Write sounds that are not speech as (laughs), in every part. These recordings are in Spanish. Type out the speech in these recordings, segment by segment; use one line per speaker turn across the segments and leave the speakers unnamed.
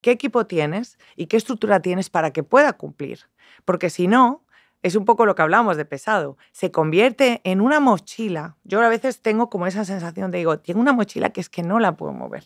qué equipo tienes y qué estructura tienes para que pueda cumplir. Porque si no, es un poco lo que hablamos de pesado, se convierte en una mochila. Yo a veces tengo como esa sensación de, digo, tengo una mochila que es que no la puedo mover.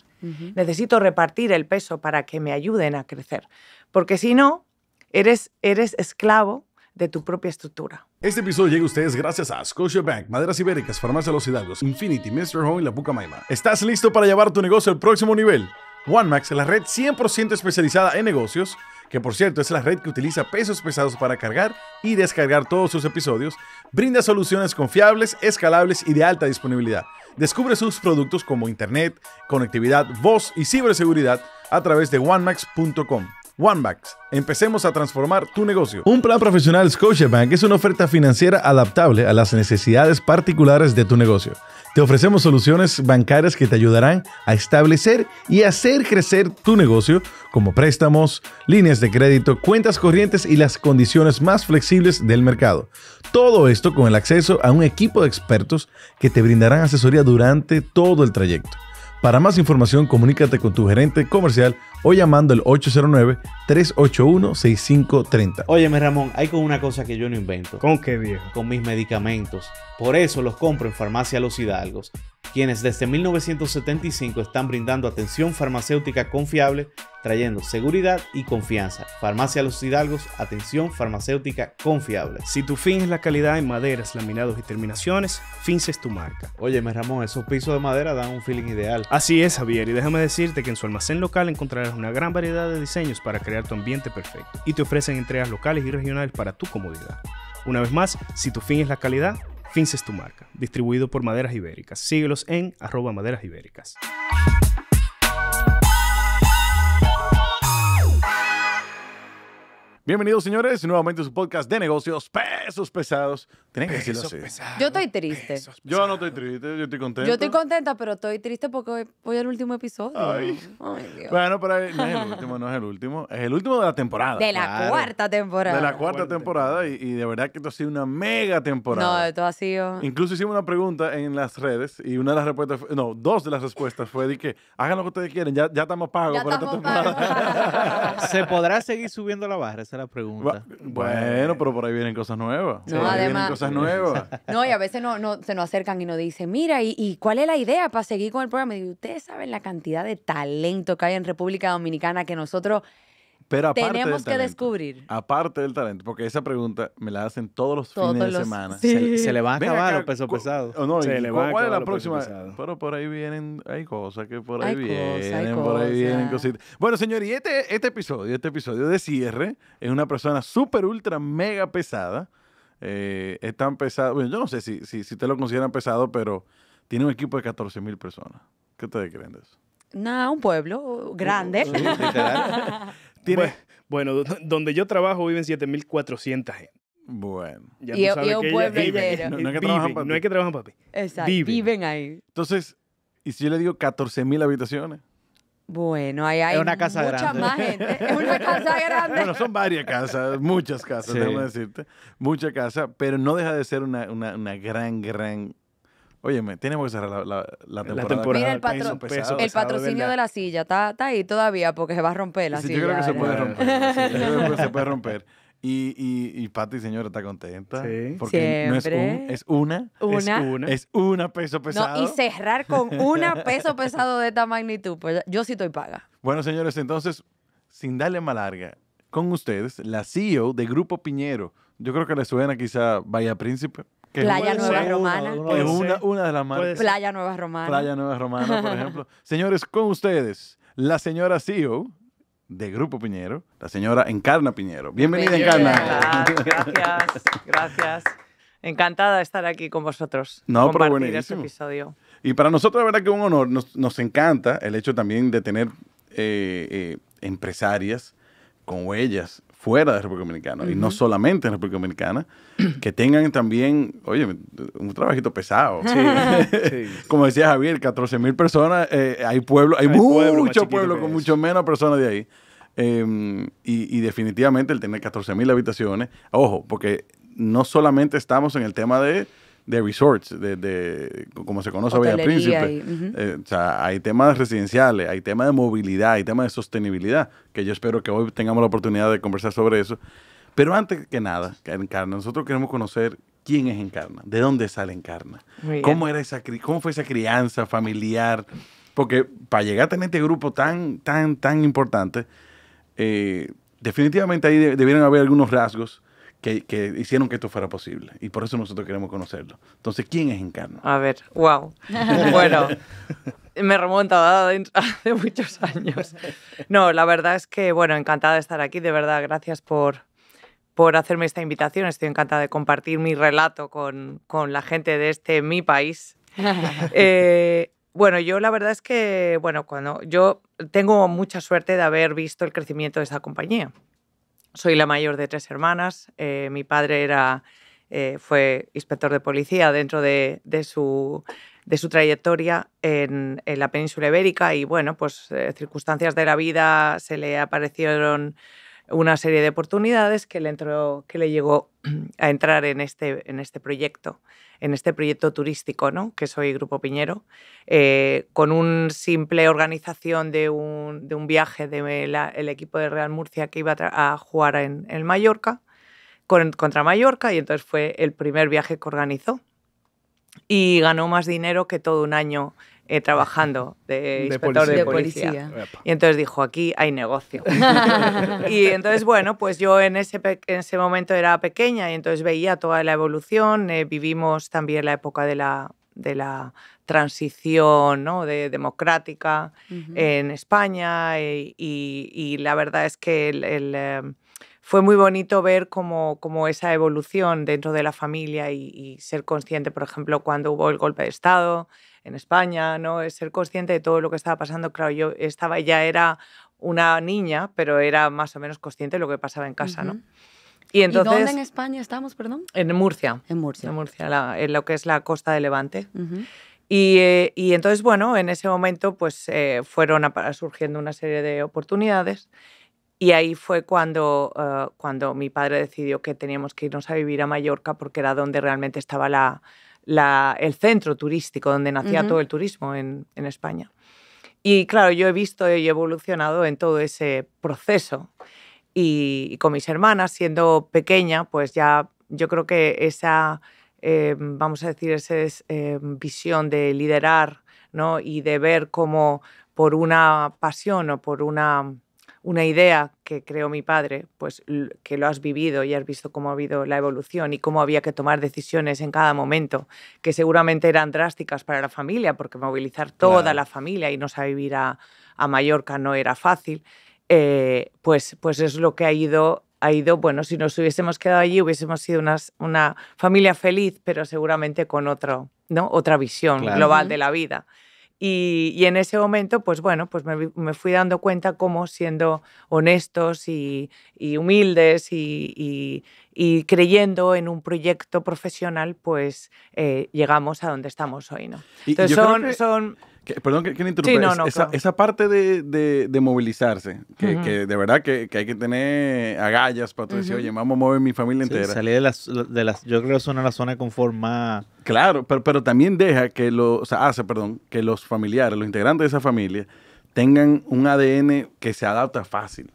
Necesito repartir el peso para que me ayuden a crecer. Porque si no, eres, eres esclavo de tu propia estructura.
Este episodio llega a ustedes gracias a Scotia Bank, Maderas Ibéricas, Farmacia Los Hidalgos, Infinity, Mr. Home y La Pucamayma. ¿Estás listo para llevar tu negocio al próximo nivel? OneMax, la red 100% especializada en negocios, que por cierto es la red que utiliza pesos pesados para cargar y descargar todos sus episodios, brinda soluciones confiables, escalables y de alta disponibilidad. Descubre sus productos como Internet, conectividad, voz y ciberseguridad a través de onemax.com. OneBacks. Empecemos a transformar tu negocio. Un plan profesional Scotiabank es una oferta financiera adaptable a las necesidades particulares de tu negocio. Te ofrecemos soluciones bancarias que te ayudarán a establecer y hacer crecer tu negocio, como préstamos, líneas de crédito, cuentas corrientes y las condiciones más flexibles del mercado. Todo esto con el acceso a un equipo de expertos que te brindarán asesoría durante todo el trayecto. Para más información, comunícate con tu gerente comercial o llamando al 809-381-6530.
Óyeme, Ramón, hay con una cosa que yo no invento. ¿Con qué viejo? Con mis medicamentos. Por eso los compro en Farmacia Los Hidalgos quienes desde 1975 están brindando atención farmacéutica confiable, trayendo seguridad y confianza. Farmacia Los Hidalgos, atención farmacéutica confiable.
Si tu fin es la calidad en maderas, laminados y terminaciones, finces es tu marca. Óyeme Ramón, esos pisos de madera dan un feeling ideal. Así es, Javier, y déjame decirte que en su almacén local encontrarás una gran variedad de diseños para crear tu ambiente perfecto y te ofrecen entregas locales y regionales para tu comodidad. Una vez más, si tu fin es la calidad, es tu marca, distribuido por Maderas Ibéricas. Síguelos
en arroba maderas ibéricas. Bienvenidos, señores, nuevamente a su podcast de negocios, pesos pesados. Tienen que decirlo así.
yo estoy triste.
Yo no estoy triste, yo estoy contenta. Yo estoy
contenta, pero estoy triste porque hoy, es el último episodio.
Bueno, pero no es el último, no es el último. Es el último de la temporada. De la cuarta
temporada. De la
cuarta, temporada y, de verdad que esto ha sido una mega temporada. No,
esto ha sido...
Incluso hicimos una pregunta en las redes y una de las respuestas, no, dos de las respuestas fue de que hagan lo que ustedes quieren, ya, ya estamos pagos por esta
temporada.
¿Se podrá seguir subiendo la barra? la pregunta. Bueno, pero por ahí vienen cosas
nuevas. No, además, vienen cosas nuevas. (laughs)
No, y a veces no, no, se nos acercan y nos dicen, mira, ¿y, cuál es la idea para seguir con el programa? Y ustedes saben la cantidad de talento que hay en República Dominicana que nosotros
pero aparte Tenemos que
descubrir.
Aparte del talento, porque esa pregunta me la hacen todos los fines de semana. Se, le va a acabar los pesos oh, Se la próxima? Pero por ahí vienen, hay cosas que por ahí vienen, por ahí vienen Bueno, señor, y este, este, episodio, este episodio de cierre, es una persona súper, ultra, mega pesada. Eh, es tan pesado, bueno, yo no sé si, si, te lo consideran pesado, pero tiene un equipo de 14 mil personas. ¿Qué te creen de eso?
Nada, un pueblo grande.
(laughs) bueno, (laughs) donde yo trabajo viven 7.400 gente. Bueno.
y, es un pueblo No, hay es que trabajar no es que trabajan papi. Exacto.
Viven. ahí. Entonces, ¿y si yo le digo 14.000 habitaciones?
Bueno, ahí hay mucha más
gente. Es una (laughs) casa grande.
Bueno, son varias casas, muchas casas, tengo que decirte. Muchas casas, pero no deja de ser una gran, gran Oye, tenemos que cerrar la, temporada. Mira, el, patrocinio de
la silla está, ahí todavía porque se va a romper la sí, Yo creo que se puede romper.
yo creo que se puede romper. Y, y, y Pati, señora, está contenta. Sí. Porque no es, un, una, una. Es una. peso pesado. No, y cerrar con (laughs) una peso
pesado de esta magnitud. Pues yo sí estoy paga.
Bueno, señores, entonces, sin darle más larga, con ustedes, la CEO de Grupo Piñero. Yo creo que le suena quizá Vaya Príncipe. Playa Nueva
Romana. una, de las más. Playa Nueva Romana. Playa Nueva Romana, por (laughs) ejemplo.
Señores, con ustedes, la señora CEO de Grupo Piñero, la señora Encarna Piñero. Bienvenida, Encarna. Gracias,
gracias. Encantada de estar aquí con vosotros. No, pero este buenísimo. Este episodio.
Y para nosotros, la verdad que es un honor. Nos, encanta el hecho también de tener eh, eh, empresarias con huellas fuera de República Dominicana y no solamente en República Dominicana, (clears throat) que tengan también, oye, un trabajito pesado. (laughs) Como decía Javier, 14 mil personas, eh, hay pueblo, hay, mucho pueblo, con mucho menos personas de ahí. Em, y, y, definitivamente el tener 14 mil habitaciones, ojo, porque no solamente estamos en el tema de de resorts, de, como se conoce hoy Príncipe. Eh, o sea, hay temas residenciales, hay temas de movilidad, hay temas de sostenibilidad, que yo espero que hoy tengamos la oportunidad de conversar sobre eso. Pero antes que nada, Encarna, nosotros queremos conocer quién es Encarna, de dónde sale Encarna, cómo, era esa, fue esa crianza familiar, porque para llegar a tener este grupo tan, tan, tan importante, eh, definitivamente ahí debieron haber algunos rasgos que, hicieron que esto fuera posible. Y por eso nosotros queremos conocerlo. Entonces, ¿quién es Encarna?
A ver, wow. (laughs) Bueno, me remonta (laughs) hace muchos años. No, la verdad es que, bueno, encantada de estar aquí. De verdad, gracias por, por hacerme esta invitación. Estoy encantada de compartir mi relato con, con la gente de este mi país. (laughs) Eh, bueno, yo la verdad es que, bueno, cuando yo tengo mucha suerte de haber visto el crecimiento de esta compañía soy la mayor de tres hermanas. Eh, mi padre eh, fue inspector de policía dentro de, su, trayectoria en, la península ibérica y, bueno, pues eh, circunstancias de la vida se le aparecieron una serie de oportunidades que le, que le llegó (clears throat) a entrar en este, en este proyecto en este proyecto turístico, ¿no? que soy Grupo Piñero, eh, con una simple organización de un, de un viaje del equipo de Real Murcia que iba a, jugar en, Mallorca, contra Mallorca, y entonces fue el primer viaje que organizó. Y ganó más dinero que todo un año eh, trabajando de inspector de policía. Y entonces dijo, aquí hay negocio. (laughs) y entonces, bueno, pues yo en ese, en ese momento era pequeña y entonces veía toda la evolución. Eh, vivimos también la época de la, de la transición ¿no? de, democrática en España eh, y, la verdad es que el, fue muy bonito ver como, esa evolución dentro de la familia y, y ser consciente, por ejemplo, cuando hubo el golpe de Estado, en España, ¿no? es Ser consciente de todo lo que estaba pasando. Claro, yo estaba, ya era una niña, pero era más o menos consciente de lo que pasaba en casa, ¿no? Y, entonces, dónde en
España estamos, perdón?
En Murcia. En Murcia. En Murcia, en lo que es la costa de Levante. Eh, y, entonces, bueno, en ese momento pues eh, fueron surgiendo una serie de oportunidades y ahí fue cuando, eh, cuando mi padre decidió que teníamos que irnos a vivir a Mallorca porque era donde realmente estaba la, el centro turístico donde nacía todo el turismo en, España. Y claro, yo he visto y he evolucionado en todo ese proceso. Y, con mis hermanas, siendo pequeña, pues ya yo creo que esa, em, vamos a decir, esa em, visión de liderar ¿no? y de ver como por una pasión o por una una idea que creo mi padre, pues que lo has vivido y has visto cómo ha habido la evolución y cómo había que tomar decisiones en cada momento, que seguramente eran drásticas para la familia, porque movilizar toda la familia y no a vivir a, Mallorca no era fácil, eh, pues, pues es lo que ha ido, ha ido, bueno, si nos hubiésemos quedado allí hubiésemos sido una familia feliz, pero seguramente con otro, ¿no? otra visión global de la vida. Y, en ese momento, pues bueno, pues me, fui dando cuenta cómo siendo honestos y, humildes y, creyendo en un proyecto profesional, pues eh, llegamos a donde estamos hoy, ¿no? Entonces son,
son perdón que, que esa, parte de, de, de movilizarse, que, de verdad que, hay que tener agallas para decir, oye, vamos a mover mi familia entera. Salir de las, de las, yo creo que una la zona de confort Claro, pero, pero también deja que los, o sea, hace, perdón, que los familiares, los integrantes de esa familia, tengan un ADN que se adapta fácil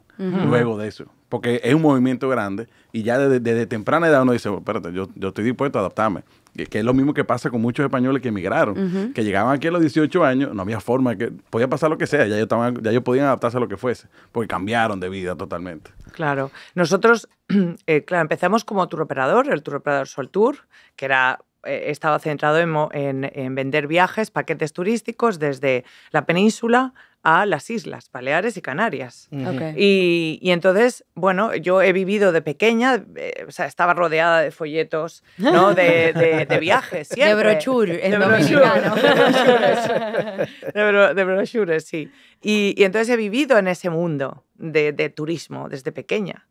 luego de eso porque es un movimiento grande y ya desde, temprana edad uno dice, espérate, yo, yo, estoy dispuesto a adaptarme. Que es lo mismo que pasa con muchos españoles que emigraron, que llegaban aquí a los 18 años, no había forma, que podía pasar lo que sea, ya ellos, ya podían adaptarse a lo que fuese, porque cambiaron de vida totalmente.
Claro, nosotros, (clears throat) eh, claro, empezamos como tour operador, el tour operador Sol Tour, que era eh, estaba centrado en, en, en, vender viajes, paquetes turísticos desde la península a las Islas Baleares y Canarias. y, y, entonces, bueno, yo he vivido de pequeña, eh, o sea, estaba rodeada de folletos, ¿no? De, de, viajes, (laughs) (laughs) De brochures. de brochures, sí. Y, y, entonces he vivido en ese mundo de, de turismo desde pequeña.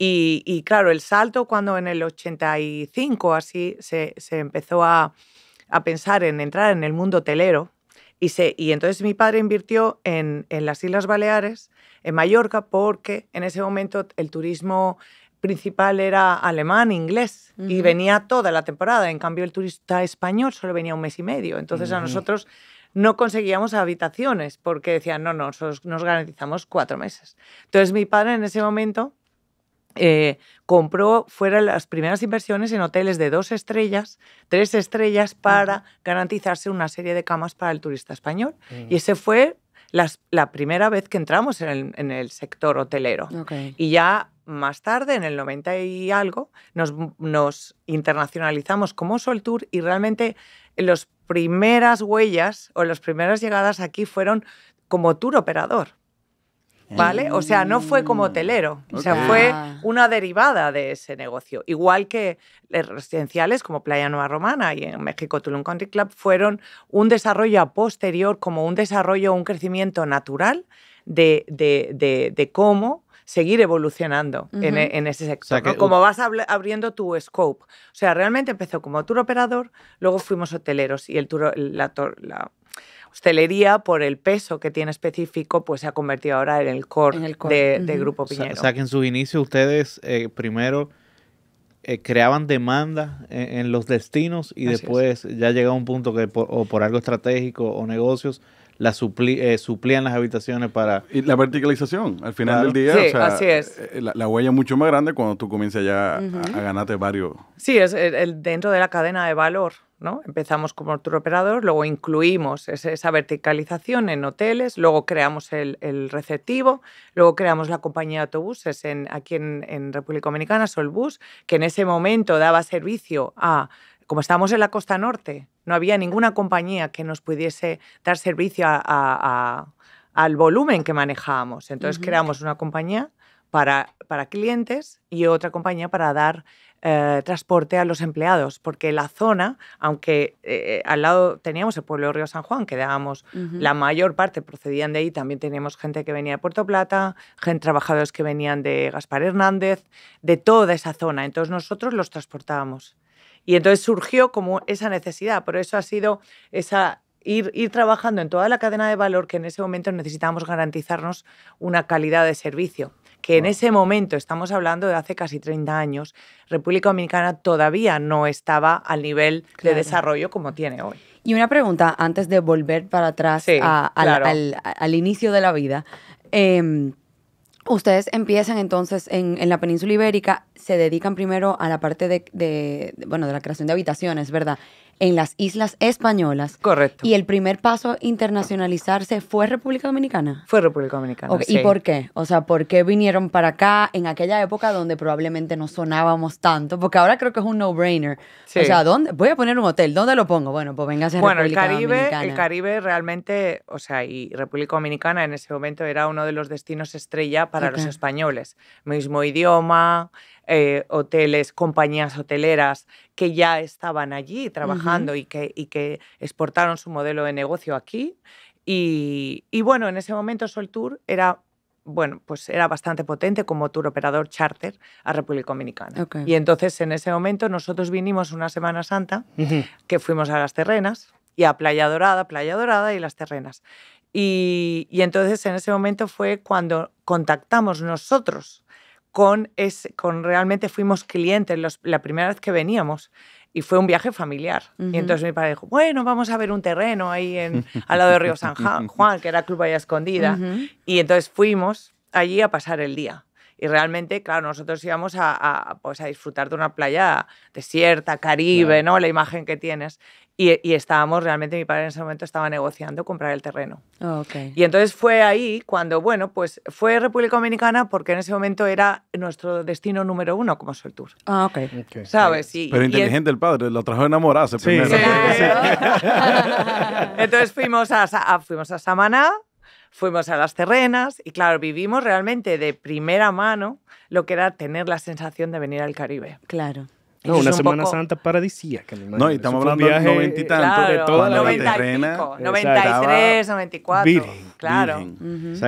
Y, y, claro, el salto cuando en el 85 así se, se empezó a, a pensar en entrar en el mundo hotelero, y, entonces mi padre invirtió en, las Islas Baleares, en Mallorca, porque en ese momento el turismo principal era alemán, inglés, y venía toda la temporada. En cambio, el turista español solo venía un mes y medio. Entonces, a nosotros no conseguíamos habitaciones porque decían, no, no, nos garantizamos cuatro meses. Entonces, mi padre en ese momento eh, compró, fueron las primeras inversiones en hoteles de dos estrellas, tres estrellas, para garantizarse una serie de camas para el turista español. Mm. Y ese fue la primera vez que entramos en el, sector hotelero. Y ya más tarde, en el 90 y algo, nos, nos internacionalizamos como Sol Tour y realmente las primeras huellas o las primeras llegadas aquí fueron como tour operador. O sea, no fue como mm, hotelero, o sea, fue ah. una derivada de ese negocio. Igual que eh, residenciales como Playa Nueva Romana y en México Tulum Country Club fueron un desarrollo a posterior, como un desarrollo, un crecimiento natural de, de, cómo seguir evolucionando en, e, ese sector. Como uh, vas abriendo tu scope. O sea, realmente empezó como tour operador, luego fuimos hoteleros y el tour, la, la, hostelería, por el peso que tiene específico, pues se ha convertido ahora en el core, De, Grupo Piñero. O sea, que
en sus inicios ustedes eh, primero eh, creaban demanda en, los destinos y después ya llega un punto que por, o por algo estratégico o
negocios la eh, suplían las habitaciones para... Y la verticalización, al final del día, sí, así es. La, huella es mucho más grande cuando tú comienzas ya a, ganarte varios...
Sí, es el, dentro de la cadena de valor, Empezamos como tour operador, luego incluimos esa verticalización en hoteles, luego creamos el, el receptivo, luego creamos la compañía de autobuses en, aquí en, República Dominicana, Solbus, que en ese momento daba servicio a, como estábamos en la costa norte, no había ninguna compañía que nos pudiese dar servicio al volumen que manejábamos. Entonces creamos una compañía para, para clientes y otra compañía para dar eh, transporte a los empleados, porque la zona, aunque eh, al lado teníamos el pueblo de Río San Juan, que dábamos la mayor parte procedían de ahí, también teníamos gente que venía de Puerto Plata, gente, trabajadores que venían de Gaspar Hernández, de toda esa zona, entonces nosotros los transportábamos. Y entonces surgió como esa necesidad, por eso ha sido esa Ir, ir, trabajando en toda la cadena de valor que en ese momento necesitábamos garantizarnos una calidad de servicio que en ese momento, estamos hablando de hace casi 30 años, República Dominicana todavía no estaba al nivel de desarrollo como tiene hoy.
Y una pregunta antes de volver para atrás al, inicio de la vida. Em, ustedes empiezan entonces en, la península ibérica, se dedican primero a la parte bueno, de la creación de habitaciones, ¿verdad? en las Islas Españolas. Correcto. Y el primer paso internacionalizarse fue República Dominicana. Fue República Dominicana. ¿Y por qué? O sea, ¿por qué vinieron para acá en aquella época donde probablemente no sonábamos tanto? Porque ahora creo que es un no-brainer. Sí. O sea, ¿dónde? Voy a poner un hotel. ¿Dónde lo pongo? Bueno, pues venga a República bueno, el Caribe, el
Caribe realmente, o sea, y República Dominicana en ese momento era uno de los destinos estrella para los españoles. Mismo idioma, eh, hoteles, compañías hoteleras que ya estaban allí trabajando y, que, que exportaron su modelo de negocio aquí. Y, bueno, en ese momento Sol Tour era, bueno, pues era bastante potente como tour operador charter a República Dominicana. Y entonces en ese momento nosotros vinimos una Semana Santa que fuimos a las terrenas y a Playa Dorada, Playa Dorada y las terrenas. Y, y entonces en ese momento fue cuando contactamos nosotros con, es, con realmente fuimos clientes la primera vez que veníamos y fue un viaje familiar. Y entonces mi padre dijo, bueno, vamos a ver un terreno ahí en, (laughs) al lado de Río San Juan, que era Club Valle Escondida. Y entonces fuimos allí a pasar el día. Y realmente, claro, nosotros íbamos a, pues a disfrutar de una playa desierta, Caribe, ¿no? La imagen que tienes. Y, estábamos, realmente mi padre en ese momento estaba negociando comprar el terreno. Ah, okay. Y entonces fue ahí cuando, bueno, pues fue República Dominicana porque en ese momento era nuestro destino número uno como Soltour.
Ah, okay. ok. ¿Sabes? sí Pero
inteligente
el... padre, lo trajo enamorado. sí. primero. (laughs)
Sí. entonces fuimos a, fuimos a Samaná, fuimos a las terrenas y claro, vivimos realmente de primera mano lo que era tener la sensación de venir al Caribe. Claro. No, una Semana poco... Santa paradisíaca. No, y estamos hablando de noventa y Claro, de toda la 90 y Pico, 93, 94. Virgen, claro.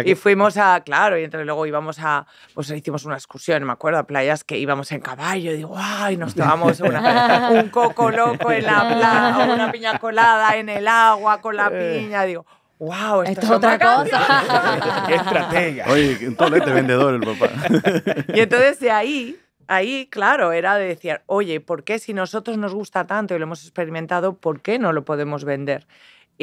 Y fuimos a, claro, y entonces luego íbamos a, pues hicimos una excursión, me acuerdo, a playas que íbamos en caballo, y digo, ay, nos tomamos una, (laughs) un coco loco en la playa, una piña colada en el agua con la eh. piña, digo, wow, esto, es otra cosa. (laughs) Qué estratega.
Oye, un tolete vendedor el
papá.
y entonces de ahí, ahí, claro, era de decir, oye, ¿por qué si nosotros nos gusta tanto y lo hemos experimentado, por qué no lo podemos vender?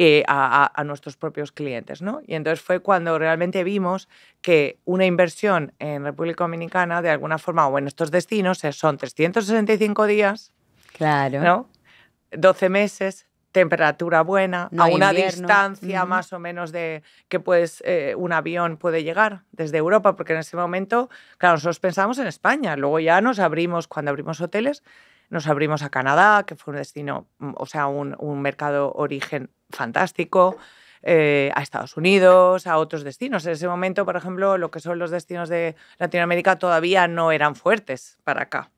Eh, a, nuestros propios clientes, ¿no? Y entonces fue cuando realmente vimos que una inversión en República Dominicana, de alguna forma, o en estos destinos, eh, son 365 días, claro. ¿no? 12 meses, temperatura buena, a una distancia más o menos de que pues un avión puede llegar desde Europa, porque en ese momento, claro, nosotros pensamos en España, luego ya nos abrimos, cuando abrimos hoteles, nos abrimos a Canadá, que fue un destino, mm, o sea, un, un mercado origen fantástico. Eh, a Estados Unidos, a otros destinos. En ese momento, por ejemplo, lo que son los destinos de Latinoamérica todavía no eran fuertes para acá.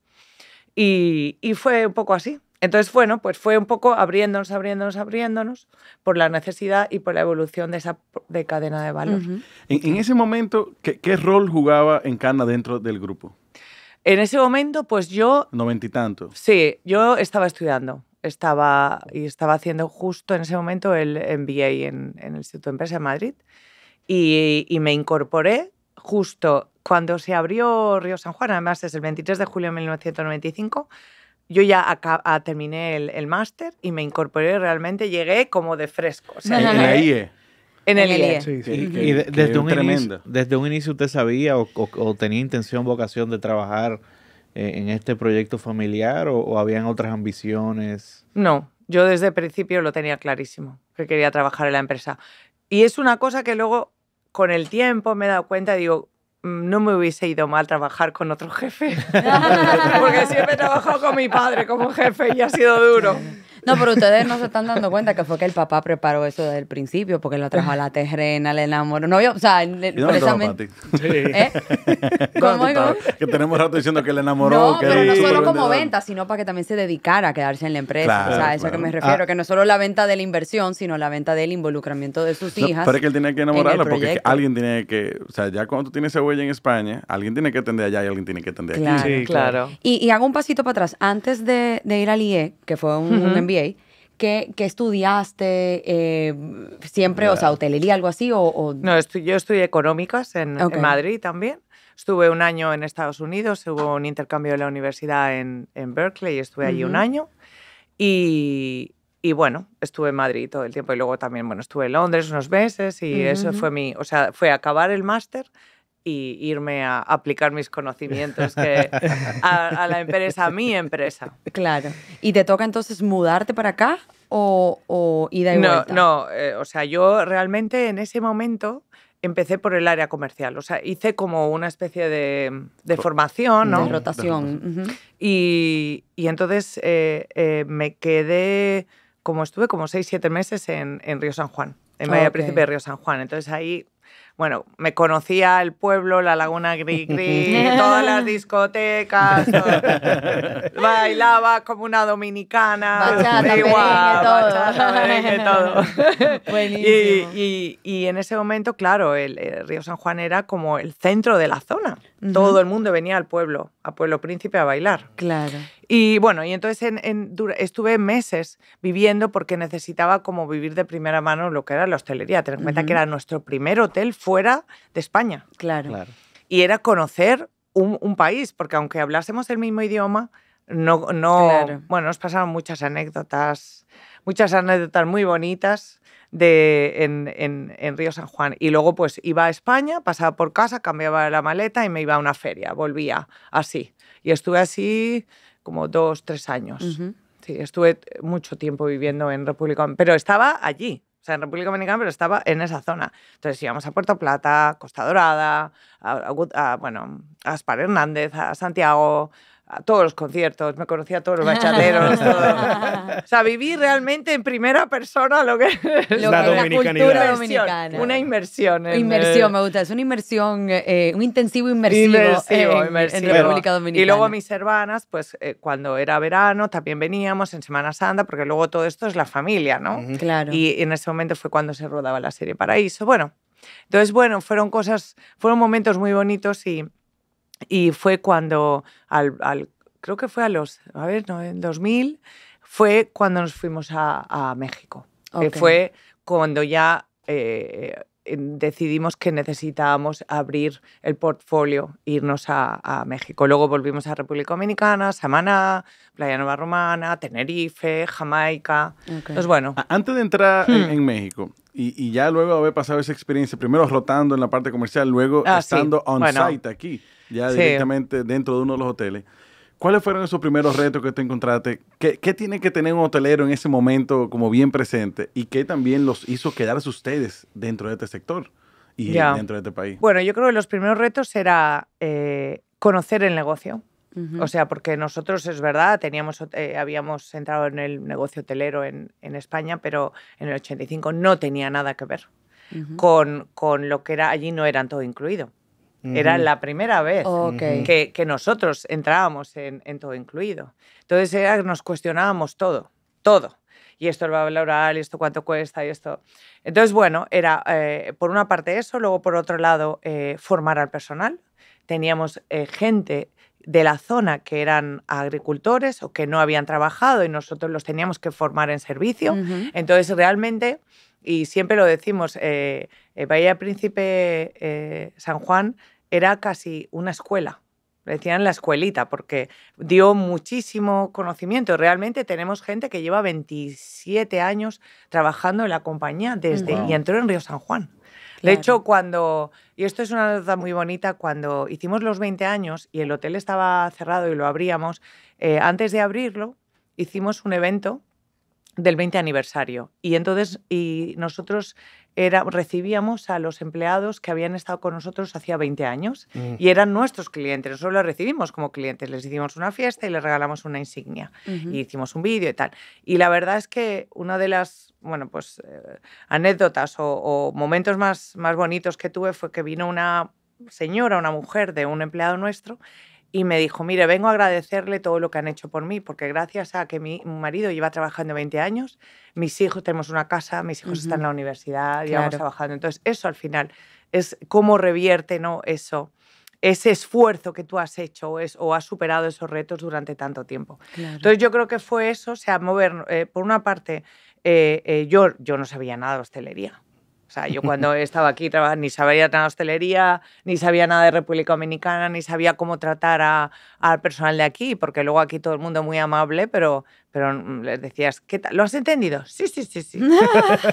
Y, y fue un poco así. Entonces, bueno, pues fue un poco abriéndonos, abriéndonos, abriéndonos por la necesidad y por la evolución de esa cadena de valor.
en, ese momento, ¿qué, rol jugaba Encana dentro del grupo? En ese momento, pues yo... Noventa y tanto.
Sí, yo estaba estudiando. Estaba, y estaba haciendo justo en ese momento el MBA en, el Instituto de Empresa de Madrid. Y, y me incorporé justo cuando se abrió Río San Juan, además es el 23 de julio de 1995 yo ya ah, terminé el, máster y me incorporé realmente, llegué como de fresco. en, la eh, IE. En el IE. y desde, un Inicio,
desde un inicio usted sabía o, tenía intención, vocación de trabajar eh, en este proyecto familiar o, o habían otras ambiciones.
No, yo desde el principio lo tenía clarísimo, que quería trabajar en la empresa. Y es una cosa que luego con el tiempo me he dado cuenta, digo, no me hubiese ido mal trabajar con otro jefe, (laughs) porque siempre he trabajado con mi padre como jefe y ha sido duro.
No, pero ustedes no se están dando cuenta que fue que el papá preparó eso desde el principio, porque lo trajo a la terrena, le enamoró. No, yo, o sea, no precisamente.
¿Eh?
¿Cómo, Que tenemos rato diciendo que le enamoró. No, pero no solo como venta,
sino para que también se dedicara a quedarse en la empresa. o sea, a eso que me refiero, ah. que no solo la venta de la inversión, sino la venta del involucramiento de sus hijas. No, pero es que él
tiene que enamorarla, porque alguien tiene que, o sea, ya cuando tú tienes ese huella en España, alguien tiene que atender allá y alguien tiene que atender aquí. Claro, claro.
Y, y, hago un pasito para atrás. Antes de, ir al IE, que fue un, un que ¿Qué, estudiaste? Eh, ¿Siempre, o sea, hotelería, algo así? O, No,
yo estudié económicas en, Madrid también. Estuve un año en Estados Unidos, hubo un intercambio de la universidad en, en Berkeley, estuve allí un año. Y, y, bueno, estuve en Madrid todo el tiempo y luego también, bueno, estuve en Londres unos meses y eso fue mi, o sea, fue acabar el máster y irme a aplicar mis conocimientos a, la empresa, a mi empresa. Claro.
¿Y te toca entonces mudarte para acá
o, o de y no, vuelta? No, eh, o sea, yo realmente en ese momento empecé por el área comercial. O sea, hice como una especie de, formación, ¿no? De rotación. y, y, entonces eh, eh, me quedé, como estuve como seis, siete meses en, en Río San Juan, en okay. Príncipe de Río San Juan. Entonces ahí bueno, me conocía el pueblo, la laguna gris (laughs) gris, todas las discotecas, (laughs) bailaba como una dominicana, bachata, igual, todo. (laughs) Y, en ese momento, claro, el, eh, río San Juan era como el centro de la zona. Todo el mundo venía al pueblo, a Pueblo Príncipe a bailar. Claro. Y bueno, y entonces en, estuve meses viviendo porque necesitaba como vivir de primera mano lo que era la hostelería, tener en cuenta que era nuestro primer hotel fuera de España. Claro. Y era conocer un, país, porque aunque hablásemos el mismo idioma, no, no bueno, nos pasaban muchas anécdotas, muchas anécdotas muy bonitas de, en, en, en, Río San Juan. Y luego pues iba a España, pasaba por casa, cambiaba la maleta y me iba a una feria, volvía así. Y estuve así como dos, tres años. Sí, estuve mucho tiempo viviendo en República Dominicana, pero estaba allí, o sea, en República Dominicana, pero estaba en esa zona. Entonces íbamos a Puerto Plata, Costa Dorada, bueno, a Aspar Hernández, a Santiago, a todos los conciertos, me conocía a todos los bachateros. (laughs) O sea, viví realmente en primera persona lo que es (laughs) la, cultura dominicana. Una inmersión. inmersión, me
gusta. Es una inmersión, eh, un intensivo inmersivo, en, República Dominicana. Y luego
mis hermanas, pues eh, cuando era verano también veníamos en Semana Santa, porque luego todo esto es la familia, ¿no? Claro. Y en ese momento fue cuando se rodaba la serie Paraíso. Bueno, entonces, bueno, fueron cosas, fueron momentos muy bonitos y y fue cuando, al, creo que fue a los, a ver, no, en 2000, fue cuando nos fuimos a, México. fue cuando ya eh, decidimos que necesitábamos abrir el portfolio, irnos a, México. Luego volvimos a República Dominicana, Samaná, Playa Nueva Romana, Tenerife, Jamaica. bueno.
Antes de entrar en, hmm. México, y, ya luego haber pasado esa experiencia, primero rotando en la parte comercial, luego ah, estando on-site aquí ya directamente dentro de uno de los hoteles. ¿Cuáles fueron esos primeros retos que tú encontraste? ¿Qué, ¿Qué, tiene que tener un hotelero en ese momento como bien presente? ¿Y qué también los hizo quedarse ustedes dentro de este sector y dentro de este país?
Bueno, yo creo que los primeros retos era eh, conocer el negocio. O sea, porque nosotros es verdad, teníamos, eh, habíamos entrado en el negocio hotelero en, en, España, pero en el 85 no tenía nada que ver con, con lo que era allí, no eran todo incluido. Era la primera vez que, nosotros entrábamos en, todo incluido. Entonces nos cuestionábamos todo, todo. Y esto el valorar, y esto cuánto cuesta, y esto. Entonces, bueno, era eh, por una parte eso, luego por otro lado eh, formar al personal. Teníamos eh, gente de la zona que eran agricultores o que no habían trabajado y nosotros los teníamos que formar en servicio. Entonces, realmente y siempre lo decimos, eh, eh, Bahía Príncipe eh, San Juan era casi una escuela. decían la escuelita, porque dio muchísimo conocimiento. Realmente tenemos gente que lleva 27 años trabajando en la compañía desde y entró en Río San Juan. De hecho, cuando, y esto es una nota muy bonita, cuando hicimos los 20 años y el hotel estaba cerrado y lo abríamos, antes de abrirlo hicimos un evento del 20 aniversario. Y entonces y nosotros era, recibíamos a los empleados que habían estado con nosotros hacía 20 años mm. y eran nuestros clientes. Nosotros los recibimos como clientes, les hicimos una fiesta y les regalamos una insignia y hicimos un vídeo y tal. Y la verdad es que una de las bueno, pues, eh, anécdotas o, o, momentos más, más bonitos que tuve fue que vino una señora, una mujer de un empleado nuestro y me dijo, mire, vengo a agradecerle todo lo que han hecho por mí, porque gracias a que mi marido lleva trabajando 20 años, mis hijos, tenemos una casa, mis hijos están en la universidad, llevamos trabajando. Entonces, eso al final es cómo revierte ¿no? eso, ese esfuerzo que tú has hecho o has superado esos retos durante tanto tiempo. Entonces, yo creo que fue eso, o sea, mover, eh, por una parte, eh, eh, yo, yo no sabía nada de hostelería. O sea, yo cuando estaba aquí ni sabía nada de hostelería, ni sabía nada de República Dominicana, ni sabía cómo tratar al personal de aquí, porque luego aquí todo el mundo muy amable, pero, pero mm, les decías, ¿Lo has entendido? Sí, sí, sí, sí.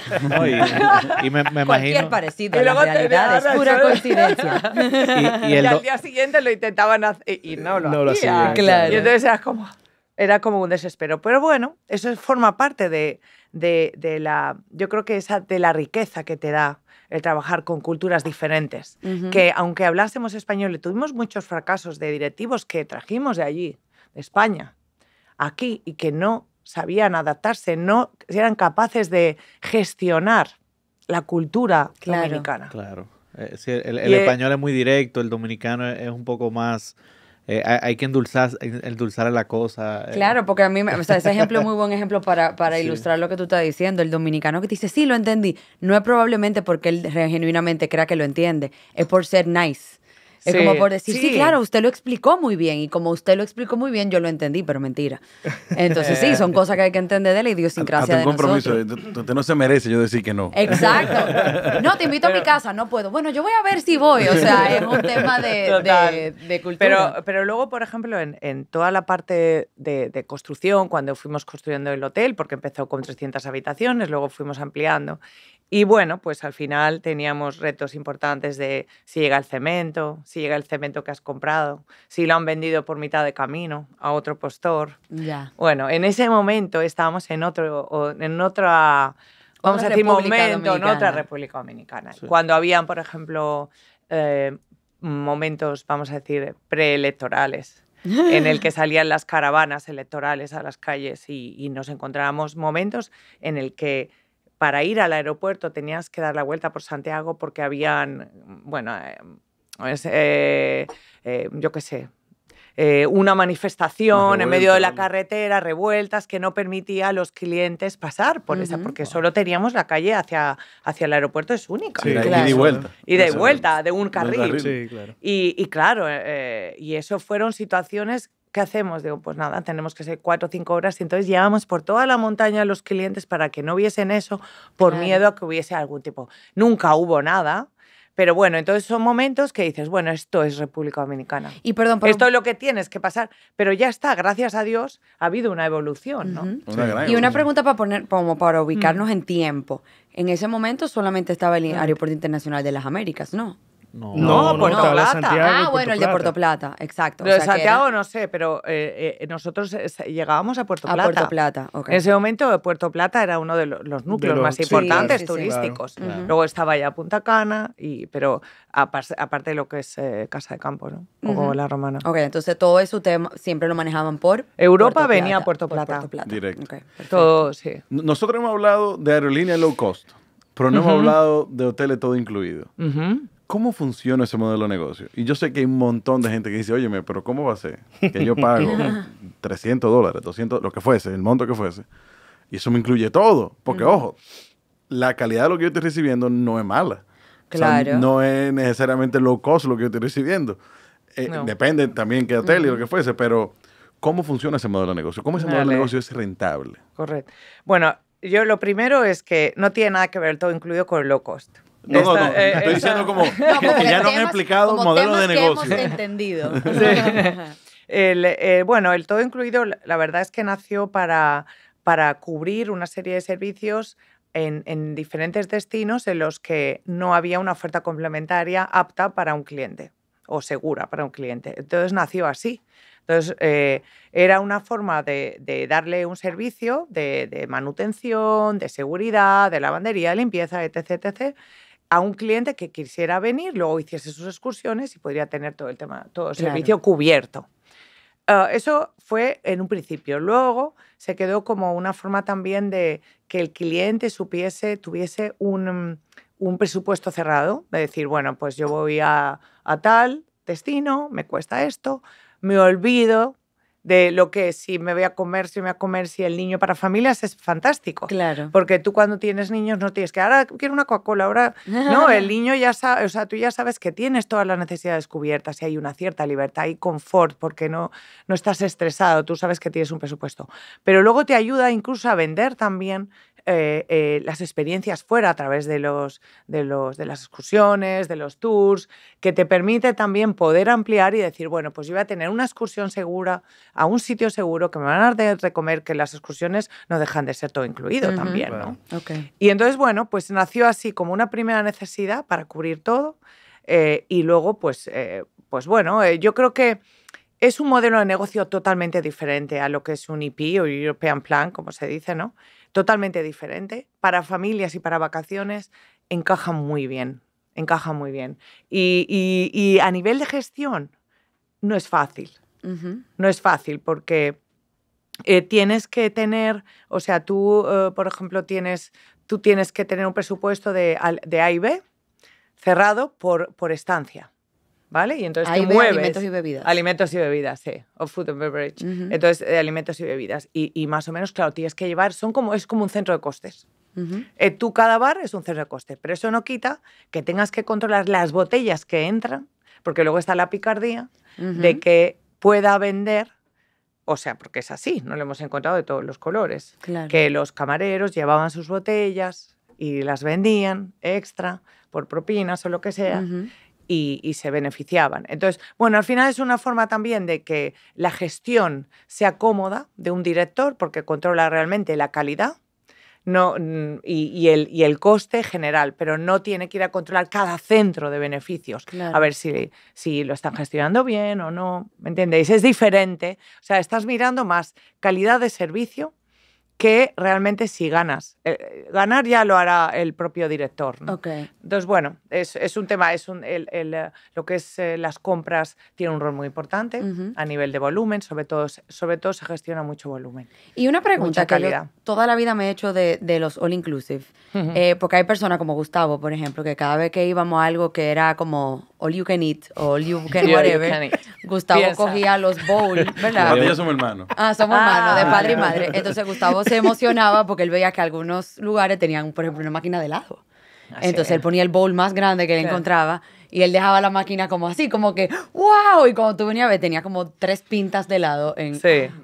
(laughs)
y,
me, imagino...
parecido, y luego la realidad es pura coincidencia. y, al día siguiente lo intentaban hacer y no lo, no hacían. Y entonces como, era como un desespero. Pero bueno, eso forma parte de de, la, yo creo que esa de la riqueza que te da el trabajar con culturas diferentes, que aunque hablásemos español tuvimos muchos fracasos de directivos que trajimos de allí, de España, aquí y que no sabían adaptarse, no eran capaces de gestionar la cultura dominicana.
Claro. Eh, el eh, español es muy directo, el dominicano es un poco más eh, hay que endulzar, a la cosa. Eh. Claro,
porque a mí, o sea, ese ejemplo es muy buen ejemplo para, para ilustrar lo que tú estás diciendo. El dominicano que te dice, sí, lo entendí, no es probablemente porque él genuinamente crea que lo entiende, es por ser nice. Es como por decir, sí. claro, usted lo explicó muy bien y como usted lo explicó muy bien, yo lo entendí, pero mentira. Entonces sí, son (laughs) cosas que hay que entender de la idiosincrasia a, a de compromiso. Eh,
nosotros. no se merece yo decir que no. Exacto.
No, te invito a mi
casa, no puedo. Bueno, yo voy a ver si voy, o sea, es un tema de,
cultura. Pero, luego, por ejemplo, en, toda la parte de, de construcción, cuando fuimos construyendo el hotel, porque empezó con 300 habitaciones, luego fuimos ampliando, y bueno, pues al final teníamos retos importantes de si llega el cemento, si llega el cemento que has comprado, si lo han vendido por mitad de camino a otro postor. Ya. Bueno, en ese momento estábamos en otro, en otra,
vamos a decir, momento, en otra República
Dominicana. Cuando habían, por ejemplo, eh, momentos, vamos a decir, preelectorales en el que (laughs) salían las caravanas electorales a las calles y nos encontrábamos momentos en el que para ir al aeropuerto tenías que dar la vuelta por Santiago porque habían, mm, bueno, eh, mm, eh, eh, yo qué sé, una manifestación en medio de la carretera, revueltas, que no permitía a los clientes pasar por esa, porque solo teníamos la calle hacia, hacia el aeropuerto, es única. Y de vuelta. Y de vuelta, de un carril. y, claro, y eso fueron situaciones ¿qué hacemos? Digo, pues nada, tenemos que ser cuatro o cinco horas y entonces llevamos por toda la montaña a los clientes para que no viesen eso por miedo a que hubiese algún tipo. Nunca hubo nada, pero bueno, entonces son momentos que dices, bueno, esto es República Dominicana. Y perdón, esto es lo que tienes que pasar, pero ya está, gracias a Dios ha habido una evolución,
y una pregunta para poner como para mm. ubicarnos en tiempo. En ese momento solamente estaba el Aeropuerto Internacional de las Américas, ¿no? No, no, Puerto Plata. ah, bueno, el de Puerto Plata, ah, exacto. De Santiago
no sé, pero eh, eh, nosotros eh, llegábamos a Puerto a Plata. Puerto Plata, okay. En ese momento Puerto Plata era uno de los núcleos más importantes turísticos. Luego estaba ya Punta Cana, y, pero aparte de lo que es Casa de Campo, ¿no? O La
Romana. Ok, entonces todo eso tema siempre lo manejaban por... Europa venía a Puerto Plata.
Directo. Okay, todo, sí. Nosotros hemos hablado de aerolíneas low cost, pero no hemos hablado de hoteles todo incluido. Uh ¿Cómo funciona ese modelo de negocio? Y yo sé que hay un montón de gente que dice, óyeme, pero ¿cómo va a ser que yo pago 300 (laughs) dólares, 200, lo que fuese, el monto que fuese? Y eso me incluye todo, porque ojo, la calidad de lo que yo estoy recibiendo no es mala.
Claro. no
es necesariamente low cost lo que yo estoy recibiendo. Eh, depende también qué hotel y lo que fuese, pero ¿cómo funciona ese modelo de negocio? ¿Cómo ese modelo de negocio es
rentable? Correcto. Bueno, yo lo primero es que no tiene nada que ver todo incluido con el low cost. No, no, eh, estoy diciendo como que, ya nos han explicado modelo de negocio. Que hemos entendido. (laughs) sí. (laughs) el, eh, bueno, el todo incluido, la verdad es que nació para, para cubrir una serie de servicios en, diferentes destinos en los que no había una oferta complementaria apta para un cliente o segura para un cliente. Entonces nació así. Entonces, eh, era una forma de, darle un servicio de, de, manutención, de seguridad, de lavandería, de limpieza, etc., etc., a un cliente que quisiera venir, luego hiciese sus excursiones y podría tener todo el tema, todo servicio cubierto. Ah, eso fue en un principio. Luego se quedó como una forma también de que el cliente supiese, tuviese un, presupuesto cerrado, de decir, bueno, pues yo voy a, a tal destino, me cuesta esto, me olvido de lo que si me voy a comer, si me voy a comer, si el niño para familias es fantástico. Claro. Porque tú cuando tienes niños no tienes que, ahora quiero una Coca-Cola, ahora... (laughs) No, el niño ya sabe, o sea, tú ya sabes que tienes todas las necesidades cubiertas y hay una cierta libertad y confort porque no, no estás estresado, tú sabes que tienes un presupuesto. Pero luego te ayuda incluso a vender también eh, eh, las experiencias fuera a través de, los, de, los, de las excursiones, de los tours, que te permite también poder ampliar y decir, bueno, pues yo voy a tener una excursión segura a un sitio seguro, que me van a dar de comer, que las excursiones no dejan de ser todo incluido también, ¿no? Y entonces, bueno, pues nació así como una primera necesidad para cubrir todo eh, y luego, pues, pues bueno, yo creo que es un modelo de negocio totalmente diferente a lo que es un EP o European Plan, como se dice, ¿no? totalmente diferente, para familias y para vacaciones, encaja muy bien, encaja muy bien. Y, a nivel de gestión, no es fácil, no es fácil porque... Eh, tienes que tener, o sea, tú, eh, por ejemplo, tienes, tú tienes que tener un presupuesto de, A y B cerrado por, por estancia. ¿vale? Y entonces te mueves. Alimentos y bebidas. Alimentos y bebidas, sí. Of food and beverage. Entonces, eh, alimentos y bebidas. Y, y, más o menos, claro, tienes que llevar, son como, es como un centro de costes. Eh, tú cada bar es un centro de costes, pero eso no quita que tengas que controlar las botellas que entran, porque luego está la picardía de que pueda vender o sea, porque es así, no lo hemos encontrado de todos los colores. Claro. Que los camareros llevaban sus botellas y las vendían extra por propinas o lo que sea y, se beneficiaban. Entonces, bueno, al final es una forma también de que la gestión sea cómoda de un director porque controla realmente la calidad. No, mm, y, el, coste general, pero no tiene que ir a controlar cada centro de beneficios, a ver si, si lo están gestionando bien o no, ¿me entendéis? Es diferente, o sea, estás mirando más calidad de servicio, que realmente si ganas. Eh, ganar ya lo hará el propio director. ¿no? Entonces, bueno, es, es, un tema, es un, el, el, eh, lo que es eh, las compras tiene un rol muy importante a nivel de volumen, sobre todo, sobre todo se gestiona mucho volumen. Y una pregunta que
toda la vida me he hecho de, de los all inclusive, porque hay personas como Gustavo, por ejemplo, que cada vez que íbamos a algo que era como all you can eat all you can (laughs) whatever, Gustavo cogía los bowls, (laughs) ¿verdad? Yo somos hermanos. Ah, somos ah. hermanos, de padre y madre. Entonces Gustavo se emocionaba porque él veía que algunos lugares tenían, por ejemplo, una máquina de helado. Ah, Entonces él ponía el bowl más grande que le encontraba y él dejaba la máquina como así, como que ¡wow! Y cuando tú venías a ver, tenía como tres pintas de helado. En,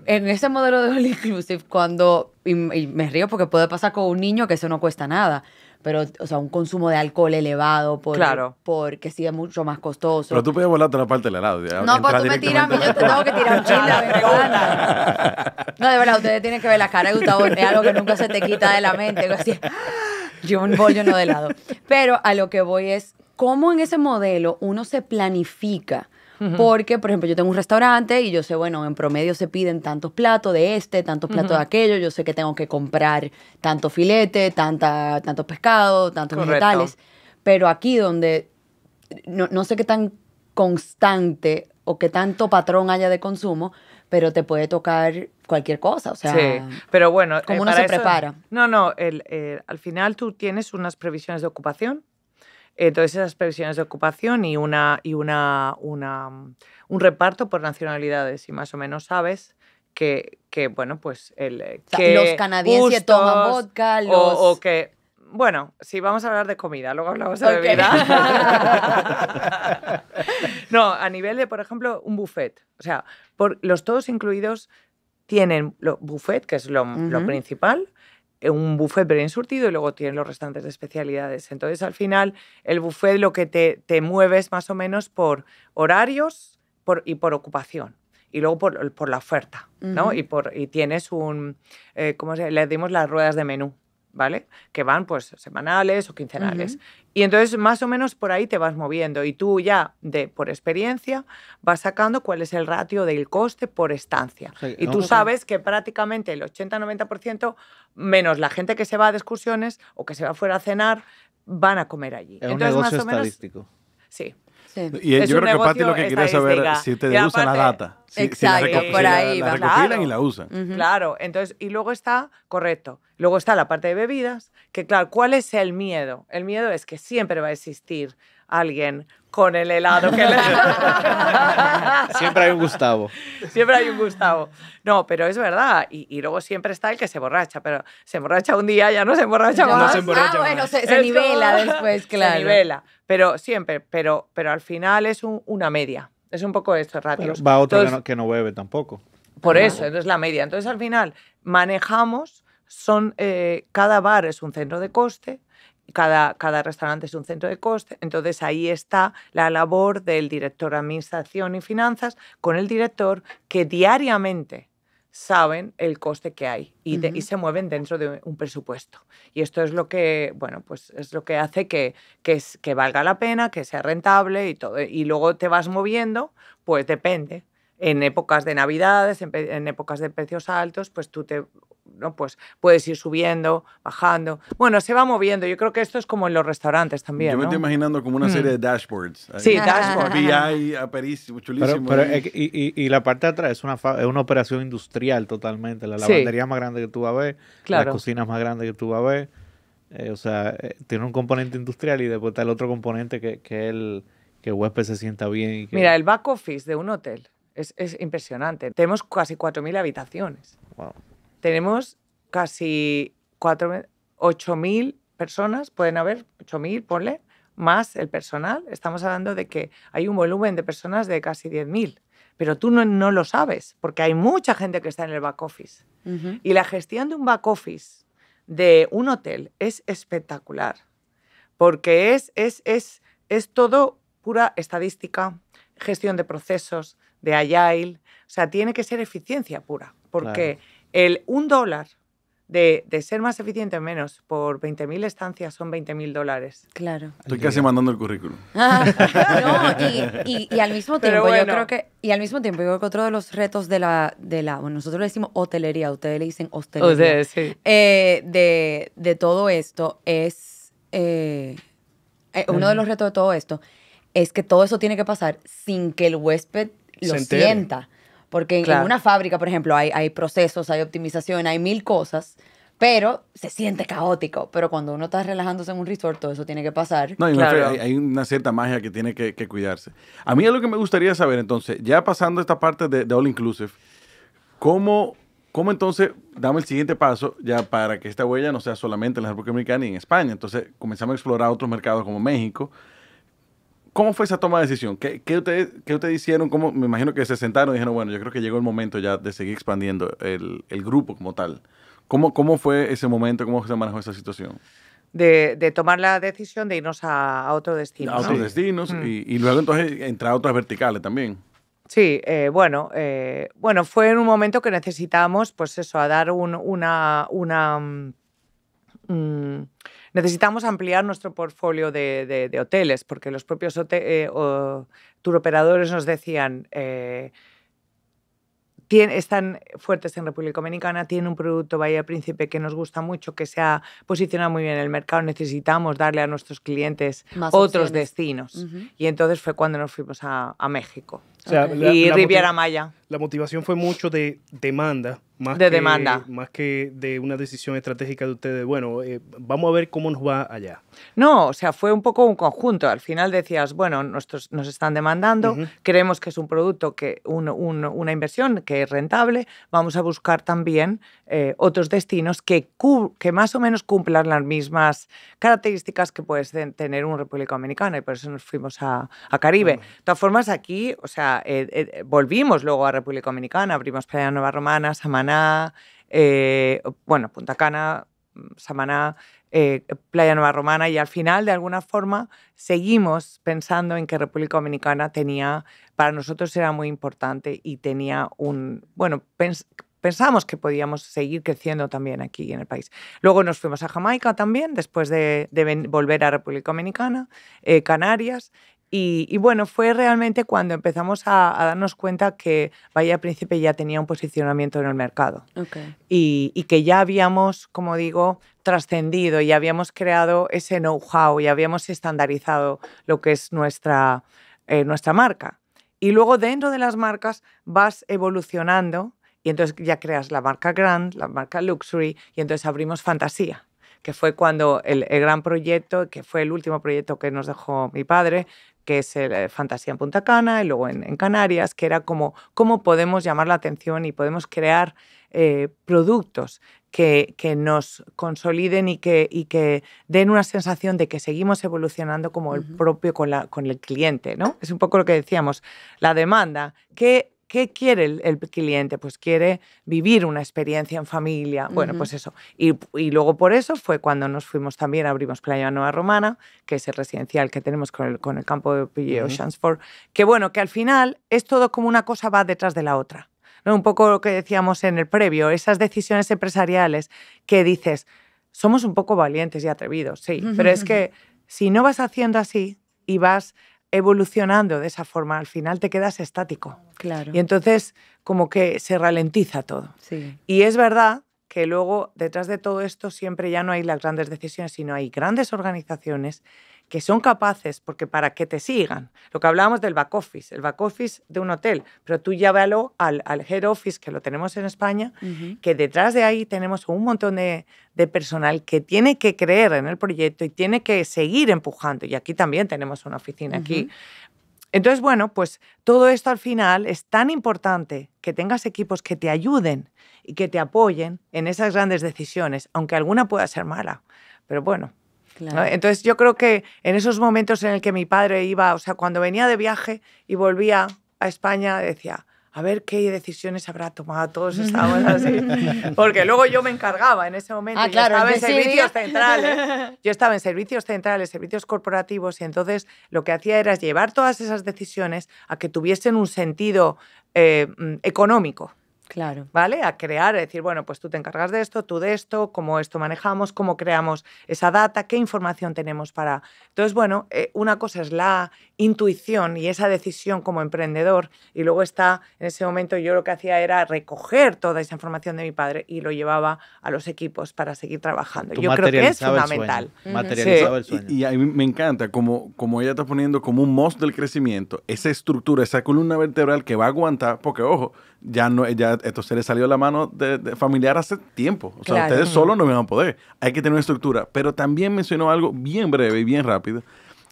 en ese modelo de All Inclusive, cuando. y me río porque puede pasar con un niño que eso no cuesta nada pero, o sea, un consumo de alcohol elevado por, porque sigue mucho más costoso. Pero tú
puedes volarte la parte del helado. No, pues
tú me tiras, yo te tengo que
tirar un chile de
vegana. No, de verdad, ustedes tienen que ver la cara de Gustavo, es algo que nunca se te quita de la mente. (gasps) yo un bollo no de lado. Pero a lo que voy es, ¿cómo en ese modelo uno se planifica? porque, por ejemplo, yo tengo un restaurante y yo sé, bueno, en promedio se piden tantos platos de este, tantos platos de aquello, yo sé que tengo que comprar tanto filete, tanta, tantos pescados, tantos vegetales, pero aquí donde no, sé qué tan constante o qué tanto patrón haya de consumo, pero te puede tocar cualquier cosa, o sea, sí,
pero bueno, como eh, uno se prepara. No, no, eh, al final tú tienes unas previsiones de ocupación entonces, eh, esas previsiones de ocupación y, una, y una, un reparto por nacionalidades, y más o menos sabes que, que bueno, pues el... Eh, que los canadienses toman vodka, los... o, que bueno, si vamos a hablar de comida, luego hablamos de bebida. (laughs) no, a nivel de, por ejemplo, un buffet. O sea, por los todos incluidos tienen buffet, que es lo, lo principal, eh, un buffet bien surtido y luego tienes los restantes de especialidades. Entonces, al final, el buffet lo que te, te mueves más o menos por horarios por, y por ocupación. Y luego por, por la oferta, ¿no? Y, por, y tienes un, eh, ¿cómo se Le dimos las ruedas de menú ¿vale? Que van pues semanales o quincenales. Y entonces más o menos por ahí te vas moviendo y tú ya de por experiencia vas sacando cuál es el ratio del coste por estancia. y tú sabes que prácticamente el 80-90% menos la gente que se va de excursiones o que se va fuera a cenar van a comer allí. entonces, más o menos, estadístico. sí, y yo creo que Pati lo que quería saber si te usan la data. Si, exacto, si por ahí. La, recopilan y la usan. Claro, entonces, y luego está, correcto, luego está la parte de bebidas, que claro, ¿cuál es el miedo? El miedo es que siempre va a existir alguien con el helado que le...
(laughs) siempre hay un Gustavo.
Siempre hay un Gustavo. No, pero es verdad. Y, luego siempre está el que se borracha, pero se emborracha un día, ya no se emborracha emborracha ah, bueno, se, nivela después, (laughs) claro. Se nivela. Pero siempre, pero, pero al final es una media. Es un poco esto, ratios va otro que,
no, bebe tampoco. Por eso, entonces
la media. Entonces al final manejamos, son, eh, cada bar es un centro de coste, cada, restaurante es un centro de coste, entonces ahí está la labor del director de administración y finanzas con el director que diariamente saben el coste que hay y, se mueven dentro de un presupuesto. Y esto es lo que, bueno, pues es lo que hace que, que valga la pena, que sea rentable y todo. Y luego te vas moviendo, pues depende en épocas de Navidades, en, épocas de precios altos, pues tú te ¿no? Pues puedes ir subiendo, bajando. Bueno, se va moviendo. Yo creo que esto es como en los restaurantes también. Yo me estoy
imaginando como una mm. serie de dashboards. Sí, dashboards.
y, la parte de atrás es una, es una operación industrial totalmente. La lavandería es más grande que tú vas a ver, la las cocinas más grande que tú vas a ver. Eh, o sea, eh, tiene un componente industrial y después está el otro componente que, que el que huésped se sienta bien.
Mira, el back office de un hotel es, impresionante. Tenemos casi 4.000 habitaciones. Tenemos casi 8.000 personas, pueden haber 8.000, ponle, más el personal. Estamos hablando de que hay un volumen de personas de casi 10.000, pero tú no, lo sabes, porque hay mucha gente que está en el back office. Y la gestión de un back office de un hotel es espectacular, porque es, es, es, es todo pura estadística, gestión de procesos, de Agile. O sea, tiene que ser eficiencia pura, porque el un dólar de, ser más eficiente menos por 20.000 estancias son 20.000 dólares. Claro. Estoy
casi
mandando el currículum.
(laughs) no, y, al mismo tiempo, yo creo que, y
al mismo tiempo, otro de los retos de la, de la bueno, nosotros le decimos hotelería, ustedes le dicen hostelería. sí. Eh, de, todo esto es, eh, eh, uno de los retos de todo esto es que todo eso tiene que pasar sin que el huésped lo sienta. Porque en, una fábrica, por ejemplo, hay, procesos, hay optimización, hay mil cosas pero se siente caótico. Pero cuando uno está relajándose en un resort, todo eso tiene que pasar. No,
hay, una, cierta magia que tiene que, cuidarse. A mí es lo que me gustaría saber, entonces, ya pasando esta parte de, All Inclusive, ¿cómo, ¿cómo, entonces damos el siguiente paso ya para que esta huella no sea solamente en la República Dominicana y en España? Entonces, comenzamos a explorar otros mercados como México, ¿Cómo fue esa toma de decisión? ¿Qué, qué ustedes, qué hicieron? ¿Cómo, me imagino que se sentaron y dijeron, bueno, yo creo que llegó el momento ya de seguir expandiendo el, el grupo como tal. ¿Cómo, ¿Cómo fue ese momento? ¿Cómo se manejó esa situación?
De, de, tomar la decisión de irnos a, otro destino. A otros
destinos mm. y, y, luego entonces entrar a otras verticales también.
Sí, eh, bueno, eh, bueno, fue en un momento que necesitábamos, pues eso, a dar un, una, una mm, mm, Necesitamos ampliar nuestro portfolio de, hoteles, porque los propios hotel eh, nos decían, eh, están fuertes en República Dominicana, tienen un producto Bahía Príncipe que nos gusta mucho, que se ha posicionado muy bien en el mercado, necesitamos darle a nuestros clientes otros destinos. Y entonces fue cuando nos fuimos a México y Riviera Maya. La motivación fue mucho de demanda, más, de que, demanda.
más que de
una decisión estratégica de ustedes, bueno, eh, vamos a ver cómo nos va allá. No, o sea, fue un poco un conjunto. Al final decías, bueno, nuestros, nos están demandando, creemos que es un producto, que una inversión que es rentable, vamos a buscar también eh, otros destinos que, que más o menos cumplan las mismas características que puede tener un República Dominicana y por eso nos fuimos a, Caribe. De todas formas, aquí, o sea, eh, eh, volvimos luego a República Dominicana, abrimos Playa Nueva Romana, Samaná, eh, bueno, Punta Cana, mm, Samaná, Playa Nueva Romana, y al final, de alguna forma, seguimos pensando en que República Dominicana tenía, para nosotros era muy importante y tenía un, bueno, pensamos que podíamos seguir creciendo también aquí en el país. Luego nos fuimos a Jamaica también, después de, volver a República Dominicana, Canarias, y, bueno, fue realmente cuando empezamos a, darnos cuenta que Vaya Príncipe ya tenía un posicionamiento en el mercado y, que ya habíamos, como digo, trascendido y habíamos creado ese know-how y habíamos estandarizado lo que es nuestra, eh, nuestra marca. Y luego dentro de las marcas vas evolucionando y entonces ya creas la marca Grand, la marca Luxury y entonces abrimos Fantasía que fue cuando el, el, gran proyecto, que fue el último proyecto que nos dejó mi padre, que es eh, Fantasía en Punta Cana y luego en, Canarias, que era como cómo podemos llamar la atención y podemos crear eh, productos que, que, nos consoliden y que, y que den una sensación de que seguimos evolucionando como el propio con, la, con el cliente, ¿no? Ah. Es un poco lo que decíamos, la demanda, que ¿Qué quiere el, cliente? Pues quiere vivir una experiencia en familia. Bueno, pues eso. Y, luego por eso fue cuando nos fuimos también, abrimos Playa Nueva Romana, que es el residencial que tenemos con el, con el campo de Ocean's uh Que bueno, que al final es todo como una cosa va detrás de la otra. Un poco lo que decíamos en el previo, esas decisiones empresariales que dices, somos un poco valientes y atrevidos, sí, pero es que si no vas haciendo así y vas evolucionando de esa forma, al final te quedas estático. Claro. Y entonces como que se ralentiza todo. Y es verdad que luego detrás de todo esto siempre ya no hay las grandes decisiones, sino hay grandes organizaciones que son capaces, porque para que te sigan, lo que hablábamos del back office, el back office de un hotel, pero tú llévalo al, al head office, que lo tenemos en España, que detrás de ahí tenemos un montón de, personal que tiene que creer en el proyecto y tiene que seguir empujando. Y aquí también tenemos una oficina, aquí entonces, bueno, pues todo esto al final es tan importante que tengas equipos que te ayuden y que te apoyen en esas grandes decisiones, aunque alguna pueda ser mala. Pero bueno, Entonces yo creo que en esos momentos en el que mi padre iba, o sea, cuando venía de viaje y volvía a España, decía, a ver qué decisiones habrá tomado todos (laughs) estos años, porque luego yo me encargaba en ese momento, de ah, yo estaba en servicios centrales, (laughs) yo estaba en servicios centrales, servicios corporativos, y entonces lo que hacía era llevar todas esas decisiones a que tuviesen un sentido eh, mm, económico. Claro. ¿Vale? A crear, a decir, bueno, pues tú te encargas de esto, tú de esto, cómo esto manejamos, cómo creamos esa data, qué información tenemos para. Entonces, bueno, eh, una cosa es la intuición y esa decisión como emprendedor, y luego está, en ese momento yo lo que hacía era recoger toda esa información de mi padre y lo llevaba a los equipos para seguir trabajando. yo creo que es fundamental. Materializaba
el sueño. Y, a mí me encanta como, como ella está poniendo como un most del crecimiento, esa estructura, esa columna vertebral que va a aguantar, porque ojo, ya no, ya esto se le salió de la mano de, familiar hace tiempo. O sea, ustedes solos no me van a poder. Hay que tener una estructura. Pero también mencionó algo bien breve y bien rápido,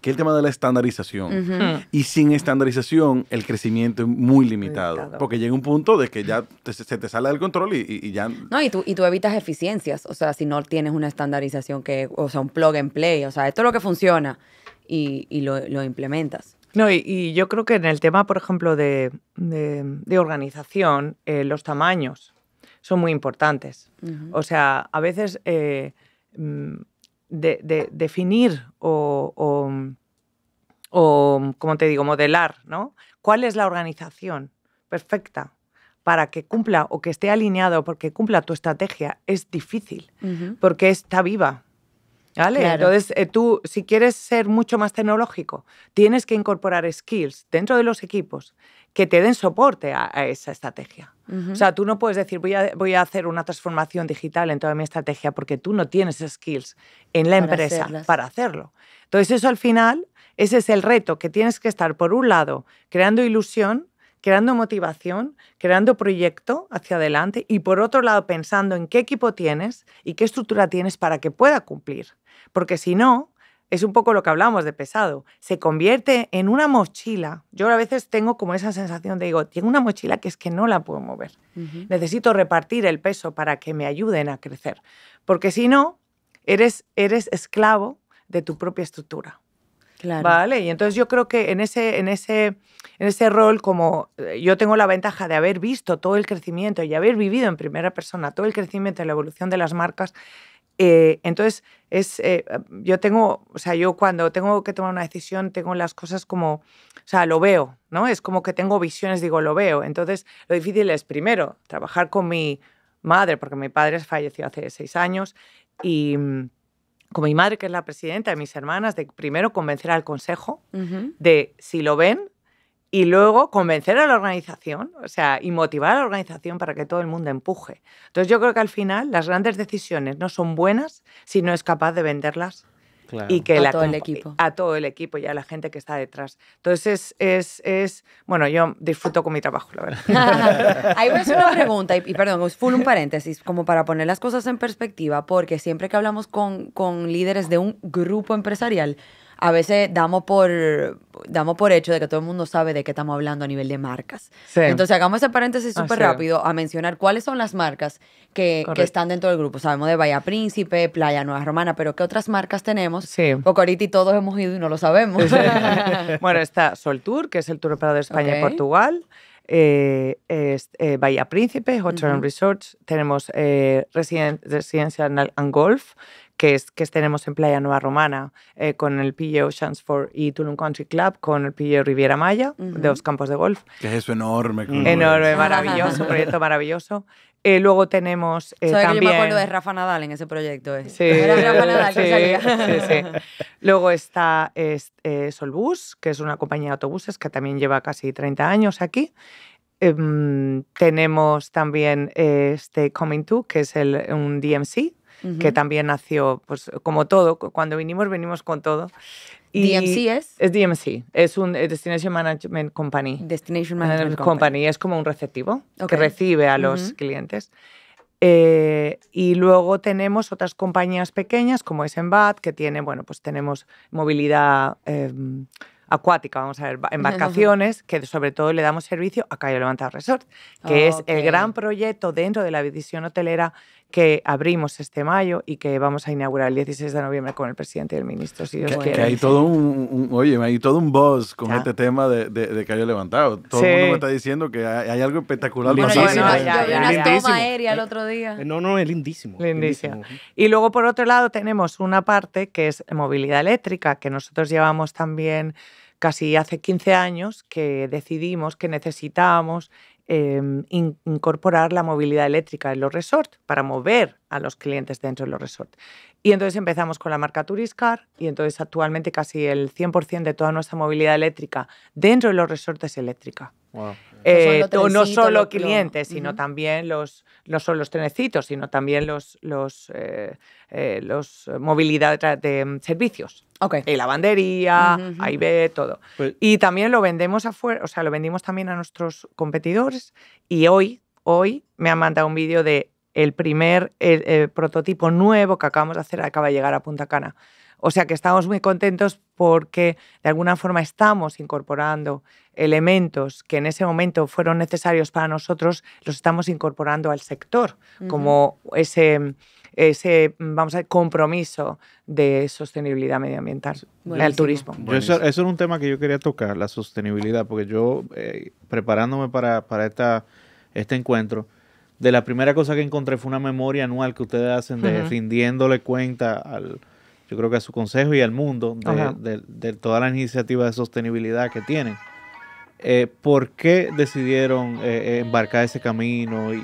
que el tema de la estandarización. Y sin estandarización, el crecimiento es muy limitado. Porque llega un punto de que ya se te sale del control y, ya...
No, y tú, y tú evitas eficiencias. O sea, si no tienes una estandarización que... O sea, un plug and play. O sea, esto es lo que funciona
y, lo, lo implementas. No, y, yo creo que en el tema, por ejemplo, de, organización, eh, los tamaños son muy importantes. O sea, a veces eh, mm, definir o, como te digo, modelar, ¿no? ¿Cuál es la organización perfecta para que cumpla o que esté alineado porque cumpla tu estrategia? Es difícil, porque está viva entonces, eh, tú, si quieres ser mucho más tecnológico, tienes que incorporar skills dentro de los equipos que te den soporte a, esa estrategia. O sea, tú no puedes decir, voy a, voy a, hacer una transformación digital en toda mi estrategia porque tú no tienes skills en la empresa para hacerlo. Entonces, eso al final, ese es el reto, que tienes que estar, por un lado, creando ilusión creando motivación, creando proyecto hacia adelante y por otro lado pensando en qué equipo tienes y qué estructura tienes para que pueda cumplir. Porque si no, es un poco lo que hablamos de pesado, se convierte en una mochila. Yo a veces tengo como esa sensación de digo, tengo una mochila que es que no la puedo mover. Necesito repartir el peso para que me ayuden a crecer, porque si no, eres, eres esclavo de tu propia estructura. ¿Vale? Y entonces yo creo que en ese, en ese, en ese rol, como eh, yo tengo la ventaja de haber visto todo el crecimiento y haber vivido en primera persona todo el crecimiento y la evolución de las marcas, eh, entonces es, eh, yo tengo, o sea, yo cuando tengo que tomar una decisión, tengo las cosas como, o sea, lo veo, ¿no? Es como que tengo visiones, digo, lo veo. Entonces, lo difícil es, primero, trabajar con mi madre, porque mi padre falleció hace seis años y mm, con mi madre, que es la presidenta, y mis hermanas, de primero convencer al consejo
de
si lo ven y luego convencer a la organización, o sea, y motivar a la organización para que todo el mundo empuje. Entonces yo creo que al final las grandes decisiones no son buenas si no es capaz de venderlas y que a todo el equipo. A todo el equipo y a la gente que está detrás. Entonces, es, bueno, yo disfruto con mi trabajo, la
verdad.
Hay (laughs) una (laughs) pregunta, y, perdón, perdón, full un paréntesis,
como para poner las cosas en perspectiva, porque siempre que hablamos con, con líderes de un grupo empresarial, a veces damos por, damos por hecho de que todo el mundo sabe de qué estamos hablando a nivel de marcas. Entonces, hagamos ese paréntesis ah, súper rápido a mencionar cuáles son las marcas que, están dentro del grupo. Sabemos de Bahía Príncipe, Playa Nueva Romana, pero ¿qué otras marcas tenemos? Porque ahorita todos hemos ido y no lo
sabemos. (laughs) bueno, está Sol Tour, que es el tour operador de España y Portugal. Eh, eh, Bahía Príncipe, Hotel and Resorts, tenemos eh, and Golf, que, es, que tenemos en Playa Nueva Romana, eh, con el PGA Oceans for y Tulum Country Club, con el PGA Riviera Maya, dos de los campos de golf. Que es enorme. Enorme, maravilloso, proyecto maravilloso. Eh, luego tenemos eh, también... yo me acuerdo de Rafa
Nadal en ese proyecto. Eh? Sí. Era Rafa Nadal que
Luego está Solbus, que es una compañía de autobuses que también lleva casi 30 años aquí. Em, tenemos también este Coming To, que es un DMC que también nació, pues como todo, cuando vinimos, venimos con todo.
Y DMC es? Es
DMC, es un eh, Destination Management Company. Destination Management eh, Company. Es como un receptivo que recibe a los clientes. Eh, y luego tenemos otras compañías pequeñas como es Embat, que tiene, bueno, pues tenemos movilidad em, acuática, vamos a ver, embarcaciones, (laughs) que sobre todo le damos servicio a Cayo Levantado Resort, que es el gran proyecto dentro de la división hotelera que abrimos este mayo y que vamos a inaugurar el 16 de noviembre con el presidente y el ministro, si Dios hay todo
un, oye, hay todo un buzz con este tema de, que de Levantado. Todo el mundo me está diciendo que hay,
algo espectacular. no, una toma aérea
el eh, otro día.
Eh, no, no, es lindísimo. Y luego, por otro lado, tenemos una parte que es movilidad eléctrica, que nosotros llevamos también casi hace 15 años que decidimos que necesitábamos Em, incorporar la movilidad eléctrica en los resorts para mover a los clientes dentro de los resorts. Y entonces empezamos con la marca Turiscar y entonces actualmente casi el 100% de toda nuestra movilidad eléctrica dentro de los resorts es eléctrica no, solo eh, clientes, sino también los, no solo trenecitos, sino también los, los, eh, eh, los movilidad de mm, servicios. Okay. Y lavandería, ahí ve todo. Pues y también lo vendemos afuera, o sea, lo vendimos también a nuestros competidores. Y hoy, hoy me han mandado un vídeo de el primer prototipo nuevo que acabamos de hacer acaba de llegar a Punta Cana. O sea que estamos muy contentos porque de alguna forma estamos incorporando elementos que en ese momento fueron necesarios para nosotros, los estamos incorporando al sector, como ese, ese vamos a compromiso de sostenibilidad medioambiental del turismo. Eso,
es un tema que yo quería tocar, la sostenibilidad, porque yo, eh, preparándome para, para esta, este encuentro, de la primera cosa que encontré fue una memoria anual que ustedes hacen de rindiéndole cuenta al yo creo que a su consejo y al mundo de, de, todas las iniciativas de sostenibilidad que tienen. Eh, ¿Por qué decidieron eh, eh, embarcar ese camino y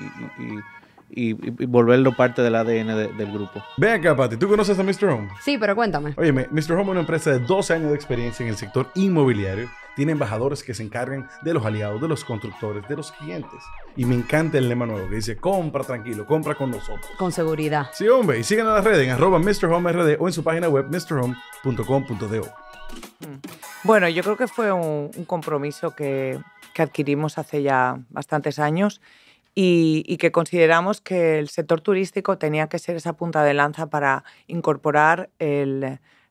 y, volverlo parte del ADN
del grupo. Ven acá, Pati, ¿tú conoces a Mr. Home?
Sí, pero cuéntame.
Oye, Mr. Home es una empresa de 12 años de experiencia en el sector inmobiliario. Tiene embajadores que se encargan de los aliados, de los constructores, de los clientes. Y me encanta el lema nuevo que dice, compra tranquilo, compra con nosotros.
Con seguridad.
Sí, hombre, y sigan a las redes en arroba MrHomeRD o en su página web mrhome.com.do. Mm.
Bueno, yo creo que fue un, un compromiso que, que adquirimos hace ya bastantes años y, que consideramos que el sector turístico tenía que ser esa punta de lanza para incorporar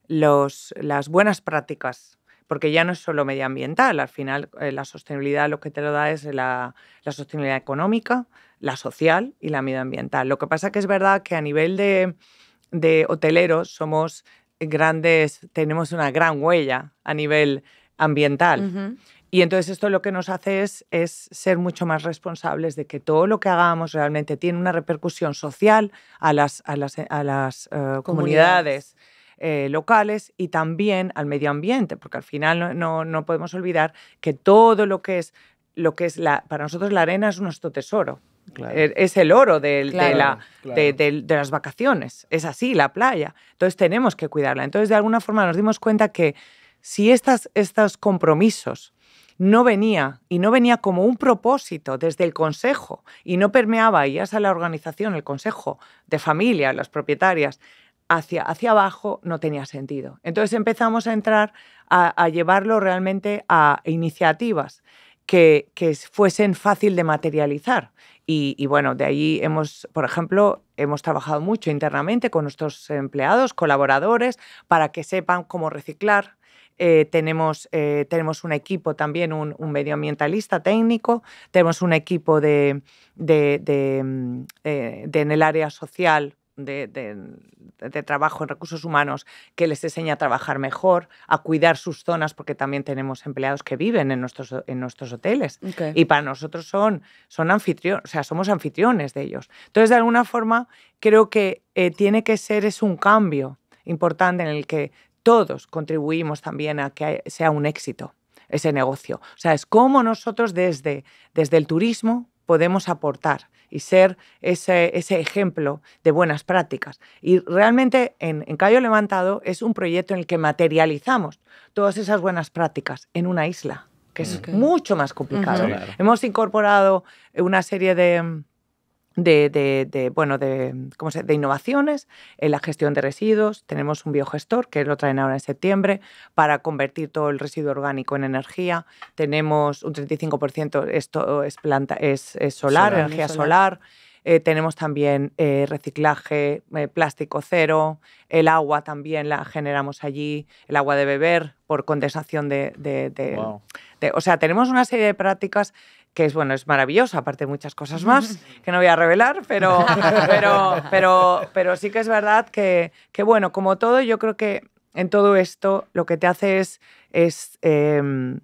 los, las buenas prácticas porque ya no es solo medioambiental, al final eh, la sostenibilidad lo que te lo da es la, sostenibilidad económica, la social y la medioambiental. Lo que pasa que es verdad que a nivel de, de hoteleros somos grandes, tenemos una gran huella a nivel ambiental. Y entonces esto lo que nos hace es, ser mucho más responsables de que todo lo que hagamos realmente tiene una repercusión social a las, a las, eh, a las eh, comunidades. Eh, locales y también al medio ambiente, porque al final no, podemos olvidar que todo lo que es, lo que es la, para nosotros la arena es nuestro tesoro. E, es el oro de, la, las vacaciones, es así, la playa. Entonces tenemos que cuidarla. Entonces, de alguna forma nos dimos cuenta que si estas, estos compromisos no venía y no venía como un propósito desde el Consejo y no permeaba, y hasta la organización, el Consejo de familia, las propietarias, hacia, hacia abajo no tenía sentido. Entonces empezamos a entrar a, llevarlo realmente a iniciativas que, fuesen fácil de materializar. y, bueno, de ahí hemos, por ejemplo, hemos trabajado mucho internamente con nuestros empleados, colaboradores, para que sepan cómo reciclar, eh, tenemos, eh, tenemos un equipo también, un, medioambientalista técnico, tenemos un equipo de, de, mm, eh, en el área social de, mm, de, trabajo en recursos humanos que les enseña a trabajar mejor, a cuidar sus zonas, porque también tenemos empleados que viven en nuestros, en nuestros hoteles. Y para nosotros son, son anfitriones, o sea, somos anfitriones de ellos. Entonces, de alguna forma, creo que tiene que ser, es un cambio importante en el que todos contribuimos también a que sea un éxito ese negocio. O sea, es cómo nosotros desde, desde el turismo podemos aportar y ser ese, ese ejemplo de buenas prácticas. Y realmente en, Cayo Levantado es un proyecto en el que materializamos todas esas buenas prácticas en una isla, que es mucho más complicado. Hemos incorporado una serie de de, bueno, de, de innovaciones en la gestión de residuos. Tenemos un biogestor que lo traen ahora en septiembre para convertir todo el residuo orgánico en energía. Tenemos un 35% esto es, planta, es, solar, energía solar. Eh, tenemos también eh, reciclaje, eh, plástico cero, el agua también la generamos allí, el agua de beber por condensación de... de o sea, tenemos una serie de prácticas que es bueno, es maravillosa, aparte de muchas cosas (laughs) más que no voy a revelar, pero, (laughs) pero, pero, sí que es verdad que, bueno, como todo, yo creo que en todo esto lo que te hace es, em,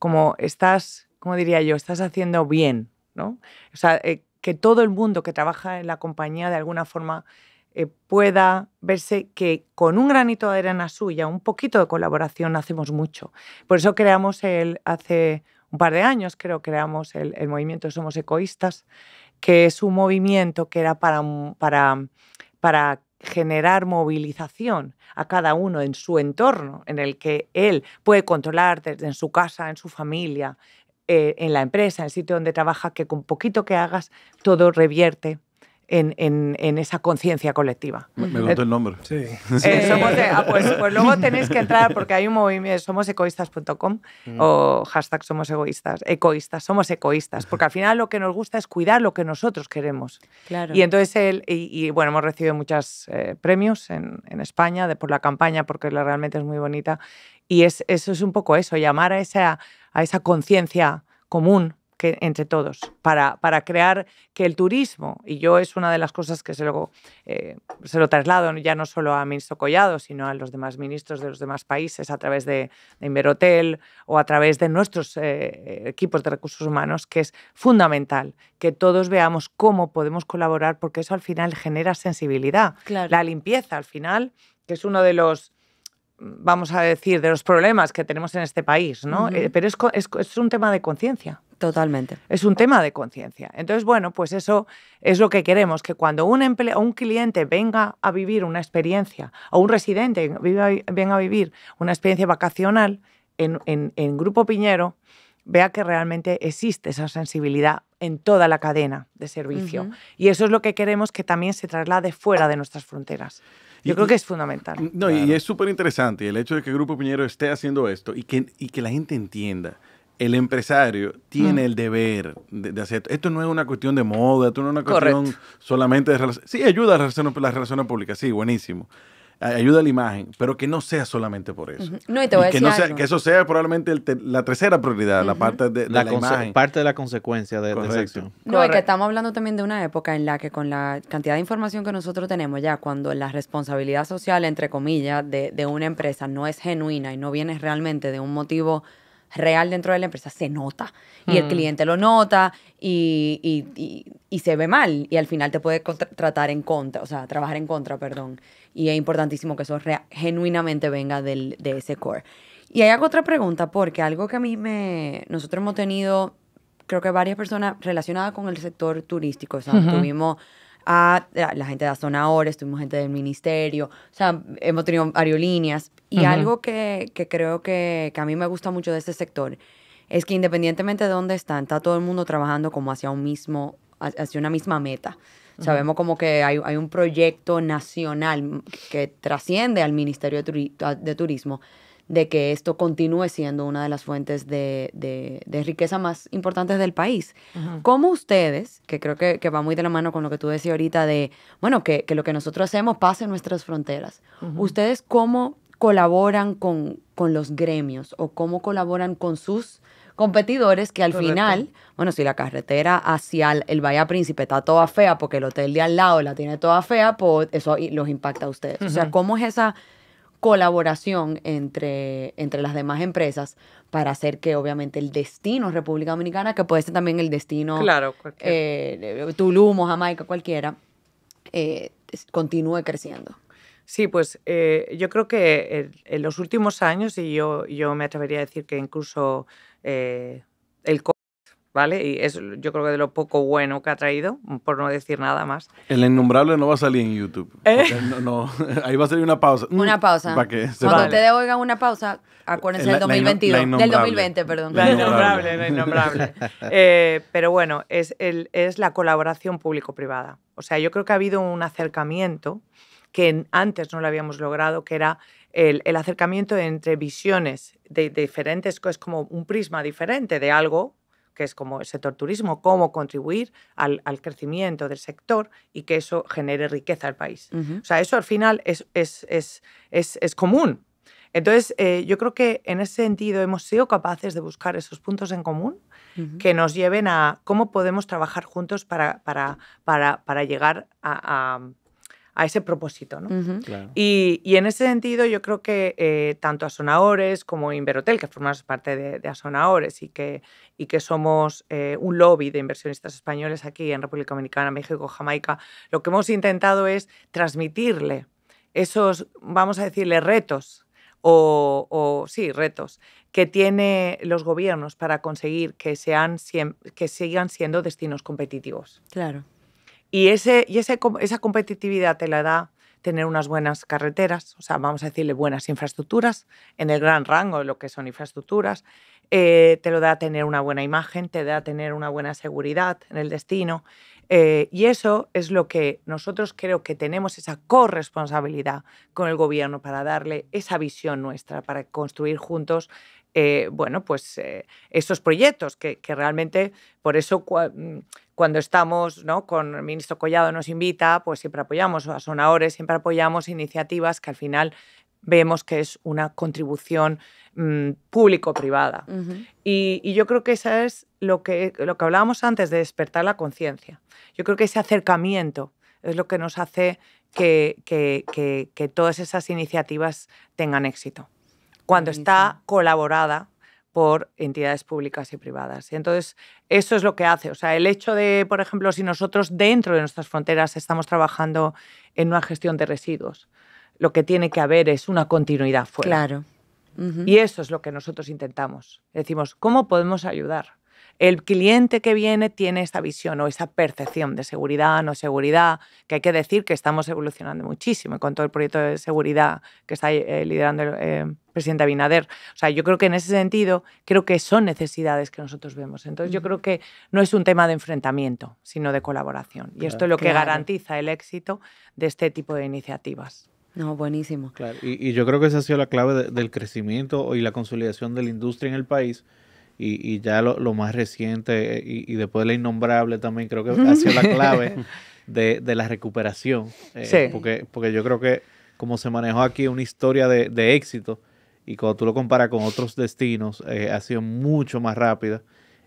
como estás, como diría yo, estás haciendo bien, ¿no? O sea, eh, que todo el mundo que trabaja en la compañía de alguna forma eh, pueda verse que con un granito de arena suya, un poquito de colaboración, hacemos mucho. Por eso creamos el, hace un par de años, creo, creamos el, movimiento Somos Ecoístas, que es un movimiento que era para, mm, para, para generar movilización a cada uno en su entorno, en el que él puede controlar desde en su casa, en su familia, eh, en la empresa, en el sitio donde trabaja, que con poquito que hagas todo revierte en, esa conciencia colectiva. Me, me el nombre. Sí. (laughs) Eh, ah, pues, pues, luego tenéis que entrar porque hay un movimiento, somosecoístas.com mm. o hashtag somos ecoístas, somos ecoístas, porque al final lo que nos gusta es cuidar lo que nosotros queremos. Claro. Y entonces, él, y, bueno, hemos recibido muchos eh, premios en, España de, por la campaña, porque la, realmente es muy bonita. Y es, eso es un poco eso, llamar a esa, a esa conciencia común entre todos, para, para crear que el turismo, y yo es una de las cosas que se lo, eh, se lo traslado ya no solo a ministro Collado, sino a los demás ministros de los demás países a través de, de Inverhotel o a través de nuestros eh, eh, equipos de recursos humanos, que es fundamental que todos veamos cómo podemos colaborar, porque eso al final genera sensibilidad. La limpieza al final, que es uno de los vamos a decir, de los problemas que tenemos en este país, ¿no? Eh, pero es, es, un tema de conciencia. Totalmente. Es un tema de conciencia. Entonces, bueno, pues eso es lo que queremos, que cuando un, un cliente venga a vivir una experiencia, o un residente venga a vivir una experiencia vacacional en, en, Grupo Piñero, vea que realmente existe esa sensibilidad en toda la cadena de servicio. Y eso es lo que queremos que también se traslade fuera de nuestras fronteras. Yo creo que es fundamental. No,
y es súper interesante el hecho de que Grupo Piñero esté haciendo esto y que, y que la gente entienda el empresario tiene mm. el deber de, hacer esto. no es una cuestión de moda, esto no es una cuestión solamente de relación Sí, ayuda a las las relaciones públicas, sí, buenísimo ayuda a la imagen, pero que no sea solamente por eso.
No, y te voy a que, decir
que eso sea probablemente la tercera prioridad, la parte de, la, Parte de la consecuencia de,
de No, es que
estamos hablando también de una época en la que con la cantidad de información que nosotros tenemos ya, cuando la responsabilidad social, entre comillas, de, de una empresa no es genuina y no viene realmente de un motivo real dentro de la empresa se nota y el mm. cliente lo nota y, se ve mal y al final te puede tratar en contra, o sea, trabajar en contra, perdón. Y es importantísimo que eso genuinamente venga del, de ese core. Y hay hago otra pregunta porque algo que a mí me... Nosotros hemos tenido, creo que varias personas relacionadas con el sector turístico, o sea, mismo tuvimos a eh, la, gente de zona Ahora, estuvimos gente del ministerio, o sea, hemos tenido aerolíneas. Y algo que, que creo que, que, a mí me gusta mucho de este sector es que independientemente de dónde están, está todo el mundo trabajando como hacia un mismo, hacia una misma meta. Sabemos como que hay, hay, un proyecto nacional que trasciende al Ministerio de, de Turismo de que esto continúe siendo una de las fuentes de, riqueza más importantes del país. ¿Cómo ustedes, que creo que, que, va muy de la mano con lo que tú decías ahorita de, bueno, que, lo que nosotros hacemos pase nuestras fronteras, ustedes cómo colaboran con, con, los gremios o cómo colaboran con sus competidores que al final, bueno, si la carretera hacia el, el Valle Príncipe está toda fea porque el hotel de al lado la tiene toda fea, pues eso los impacta a ustedes. O sea, ¿cómo es esa colaboración entre, entre las demás empresas para hacer que obviamente el destino República Dominicana, que puede ser también el destino claro,
eh, Tulum, Jamaica, cualquiera,
eh, continúe
creciendo. Sí, pues eh, yo creo que en, los últimos años, y yo, yo me atrevería a decir que incluso eh, el ¿vale? Y es yo creo que de lo poco bueno que ha traído, mm, por no decir nada más.
El innombrable no va a salir en YouTube. (laughs) ¿Eh? No, (laughs) ahí va a salir una pausa. Mm, una pausa. Cuando te ustedes
oigan una pausa, acuérdense del 2022. del 2020, perdón.
La innombrable, innombrable. (laughs) Eh, pero bueno, es, el, es la colaboración público-privada. O sea, yo creo que ha habido un acercamiento que antes no lo habíamos logrado, que era el, el acercamiento entre visiones de, de diferentes, es como un prisma diferente de algo que es como el sector turismo, cómo contribuir al, crecimiento del sector y que eso genere riqueza al país. O sea, eso al final es, es, común. Entonces, eh, yo creo que en ese sentido hemos sido capaces de buscar esos puntos en común que nos lleven a cómo podemos trabajar juntos para, para, para, llegar a a ese propósito. ¿no? y, y, en ese sentido yo creo que eh, tanto Asonaores como Inverotel, que formamos parte de, de Asonaores y que, y que somos eh, un lobby de inversionistas españoles aquí en República Dominicana, México, Jamaica, lo que hemos intentado es transmitirle esos, vamos a decirle, retos o, o, sí, retos que tiene los gobiernos para conseguir que, sean, que sigan siendo destinos competitivos. Claro. Y, ese, y ese, esa competitividad te la da tener unas buenas carreteras, o sea, vamos a decirle buenas infraestructuras, en el gran rango de lo que son infraestructuras, eh, te lo da tener una buena imagen, te da tener una buena seguridad en el destino. Eh, y eso es lo que nosotros creo que tenemos esa corresponsabilidad con el gobierno para darle esa visión nuestra, para construir juntos eh, bueno, pues esos proyectos que, que, realmente, por eso mm, cuando estamos, ¿no? Con el ministro Collado nos invita, pues siempre apoyamos a sonadores, siempre apoyamos iniciativas que al final vemos que es una contribución mm, público-privada. y, yo creo que eso es lo que, lo que hablábamos antes de despertar la conciencia. Yo creo que ese acercamiento es lo que nos hace que, que, que, todas esas iniciativas tengan éxito. Cuando está colaborada por entidades públicas y privadas. Entonces, eso es lo que hace. O sea, el hecho de, por ejemplo, si nosotros dentro de nuestras fronteras estamos trabajando en una gestión de residuos, lo que tiene que haber es una continuidad fuera. Claro. Y eso es lo que nosotros intentamos. Decimos, ¿cómo podemos ayudar? el cliente que viene tiene esa visión o esa percepción de seguridad, no seguridad, que hay que decir que estamos evolucionando muchísimo con todo el proyecto de seguridad que está eh, liderando el eh, presidente Abinader. O sea, yo creo que en ese sentido, creo que son necesidades que nosotros vemos. Entonces, yo creo que no es un tema de enfrentamiento, sino de colaboración. Y esto es lo que garantiza el éxito de este tipo de iniciativas.
No, buenísimo. Claro,
y, yo creo que esa ha sido la clave del crecimiento y la consolidación de la industria en el país y, y ya lo, lo, más reciente eh, y, después de la innombrable también creo que ha (laughs) sido la clave de, de la recuperación. Eh, porque, porque yo creo que como se manejó aquí una historia de, éxito y cuando tú lo comparas con otros destinos eh, ha sido mucho más rápida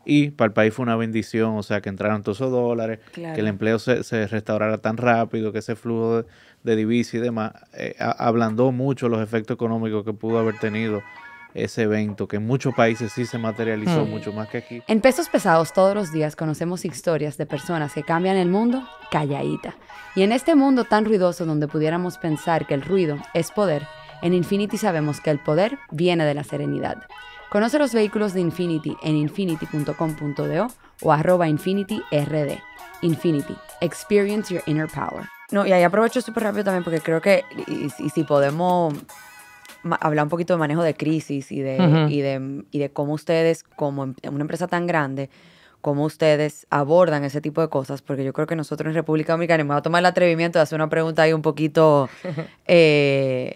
y para el país fue una bendición, o sea, que entraron todos esos dólares, que el empleo se, se, restaurara tan rápido, que ese flujo de, divisas y demás ablandó mucho los efectos económicos que pudo haber tenido ese evento que en muchos países sí se materializó hmm. mucho más que aquí.
En pesos pesados todos los días conocemos historias de personas que cambian el mundo calladita. Y en este mundo tan ruidoso donde pudiéramos pensar que el ruido es poder, en Infinity sabemos que el poder viene de la serenidad. Conoce los vehículos de Infinity en infinity.com.do o arroba infinityrd. Infinity, experience your inner power. No, y ahí aprovecho súper rápido también porque creo que y si podemos hablar un poquito de manejo de crisis y de, y de, cómo ustedes, como em, una empresa tan grande, cómo ustedes abordan ese tipo de cosas, porque yo creo que nosotros en República Dominicana, me voy a tomar el atrevimiento de hacer una pregunta ahí un poquito (laughs) eh,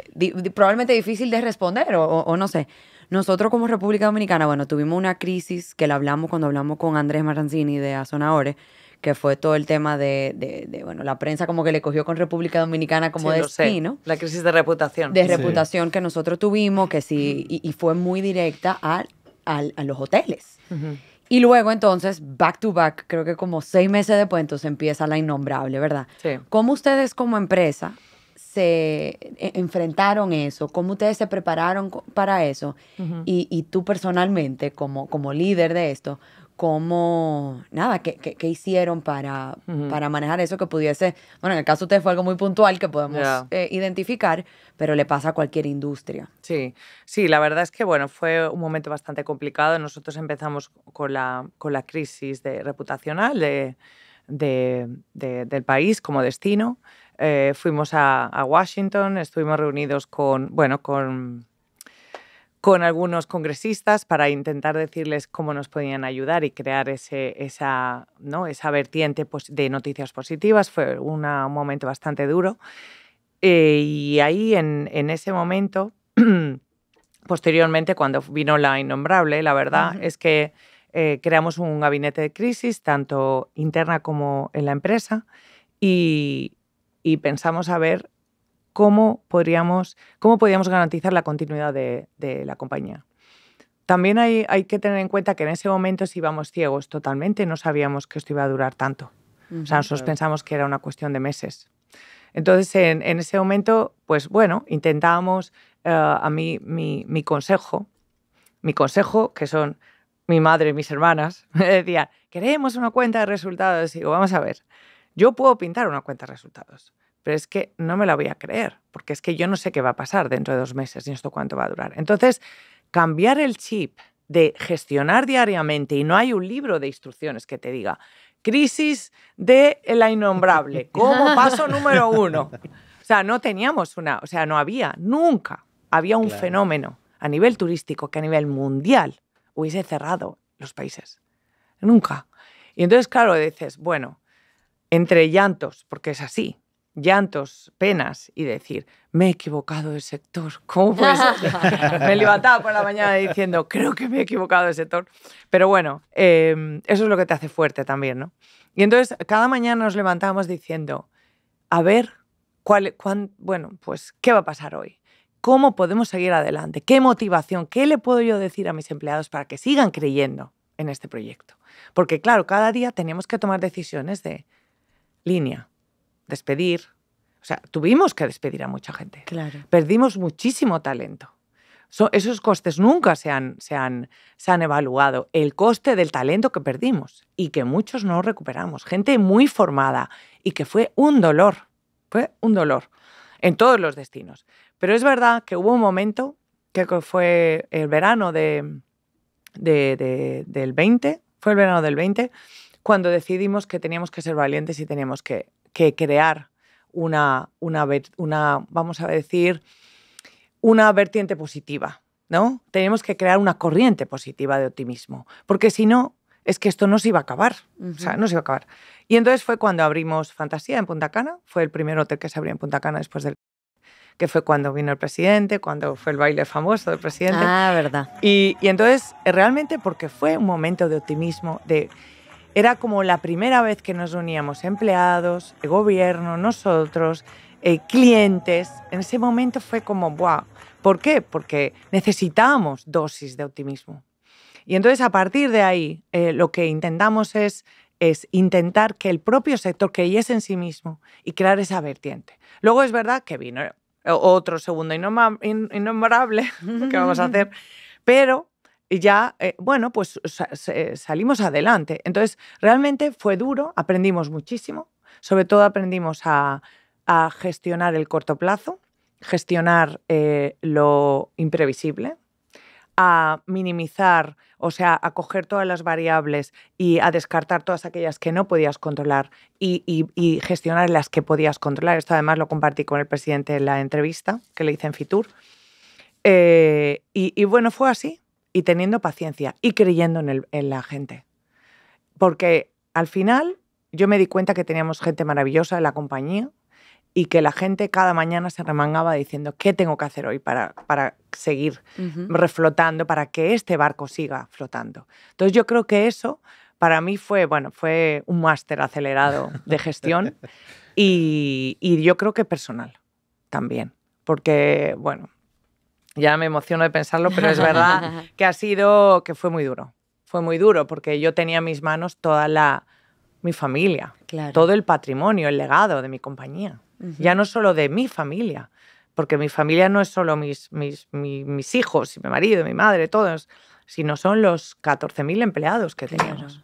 probablemente difícil de responder o, no sé. Nosotros como República Dominicana, bueno, tuvimos una crisis que la hablamos cuando hablamos con Andrés Maranzini de Ore que fue todo el tema de, bueno, la prensa como que le cogió con República Dominicana como sí, no
La crisis de reputación. De reputación
que nosotros tuvimos, que sí, y, fue muy directa a, los hoteles. Y luego entonces, back to back, creo que como seis meses después, entonces empieza la innombrable, ¿verdad? Sí. ¿Cómo ustedes como empresa se e, enfrentaron eso? ¿Cómo ustedes se prepararon para eso? y, y, tú personalmente, como, como líder de esto, cómo, nada, qué, hicieron para, para manejar eso que pudiese, bueno, en el caso de usted fue algo muy puntual que podemos eh, identificar, pero le pasa a cualquier industria. Sí,
sí, la verdad es que, bueno, fue un momento bastante complicado. Nosotros empezamos con la, con la crisis de, reputacional de, de, del país como destino. Eh, fuimos a, a Washington, estuvimos reunidos con, bueno, con con algunos congresistas para intentar decirles cómo nos podían ayudar y crear ese, esa, ¿no? esa vertiente de noticias positivas. Fue un momento bastante duro. Eh, y ahí, en, ese momento, (clears throat) posteriormente, cuando vino la innombrable, la verdad es que eh, creamos un gabinete de crisis, tanto interna como en la empresa, y, y pensamos a ver cómo podríamos, cómo garantizar la continuidad de, la compañía. También hay, hay, que tener en cuenta que en ese momento si íbamos ciegos totalmente, no sabíamos que esto iba a durar tanto. o sea, nosotros pensamos que era una cuestión de meses. Entonces, en, en ese momento, pues bueno, intentábamos, eh, a mí, mi, mi, consejo, mi consejo, que son mi madre y mis hermanas, (laughs) me decían, queremos una cuenta de resultados. Y digo, vamos a ver, yo puedo pintar una cuenta de resultados, pero es que no me la voy a creer, porque es que yo no sé qué va a pasar dentro de dos meses ni esto cuánto va a durar. Entonces, cambiar el chip de gestionar diariamente y no hay un libro de instrucciones que te diga crisis de la innombrable (laughs) como paso (laughs) número uno. O sea, no teníamos una, o sea, no había, nunca había un fenómeno a nivel turístico que a nivel mundial hubiese cerrado los países. Nunca. Y entonces, claro, dices, bueno, entre llantos, porque es así, llantos, penas y decir, me he equivocado de sector. (laughs) ¿Cómo fue (laughs) me levantaba por la mañana diciendo, creo que me he equivocado de sector. Pero bueno, em, eso es lo que te hace fuerte también, ¿no? Y entonces cada mañana nos levantábamos diciendo, a ver, cuál, cuán, bueno, pues, ¿qué va a pasar hoy? ¿Cómo podemos seguir adelante? ¿Qué motivación? ¿Qué le puedo yo decir a mis empleados para que sigan creyendo en este proyecto? Porque claro, cada día tenemos que tomar decisiones de línea, despedir. O sea, tuvimos que despedir a mucha gente. Claro. Perdimos muchísimo talento. esos costes nunca se han, se, han, evaluado. El coste del talento que perdimos y que muchos no recuperamos. Gente muy formada y que fue un dolor. Fue un dolor en todos los destinos. Pero es verdad que hubo un momento, que fue el verano de, del 20, fue el verano del 20, cuando decidimos que teníamos que ser valientes y teníamos que que crear una, una, una, vamos a decir, una vertiente positiva, ¿no? Tenemos que crear una corriente positiva de optimismo, porque si no, es que esto no se iba a acabar, o sea, no se iba a acabar. Y entonces fue cuando abrimos Fantasía en Punta Cana, fue el primer hotel que se abrió en Punta Cana después del que fue cuando vino el presidente, cuando fue el baile famoso del presidente. Ah, verdad. y entonces, eh, realmente porque fue un momento de optimismo, de era como la primera vez que nos uníamos empleados, el gobierno, nosotros, eh, clientes. En ese momento fue como, ¡buah! ¿Por qué? Porque necesitábamos dosis de optimismo. Y entonces a partir de ahí eh, lo que intentamos es, es intentar que el propio sector creyese en sí mismo y crear esa vertiente. Luego es verdad que vino otro segundo innombrable, (laughs) que vamos a hacer, (laughs) pero y ya, eh, bueno, pues salimos adelante. Entonces, realmente fue duro, aprendimos muchísimo, sobre todo aprendimos a, gestionar el corto plazo, gestionar eh, lo imprevisible, a minimizar, o sea, a coger todas las variables y a descartar todas aquellas que no podías controlar y, gestionar las que podías controlar. Esto además lo compartí con el presidente en la entrevista que le hice en Fitur. Eh, y, bueno, fue así y teniendo paciencia y creyendo en, la gente. Porque al final yo me di cuenta que teníamos gente maravillosa en la compañía y que la gente cada mañana se remangaba diciendo, ¿qué tengo que hacer hoy para, para seguir reflotando, para que este barco siga flotando? Entonces yo creo que eso para mí fue, bueno, fue un máster acelerado de gestión (laughs) y, y yo creo que personal también, porque, bueno, ya me emociono de pensarlo, pero es verdad (laughs) que ha sido, que fue muy duro. Fue muy duro porque yo tenía en mis manos toda la, mi familia, todo el patrimonio, el legado de mi compañía. Ya no solo de mi familia, porque mi familia no es solo mis, mis, mis, mis hijos, mi marido, mi madre, todos, sino son los 14.000 empleados que teníamos.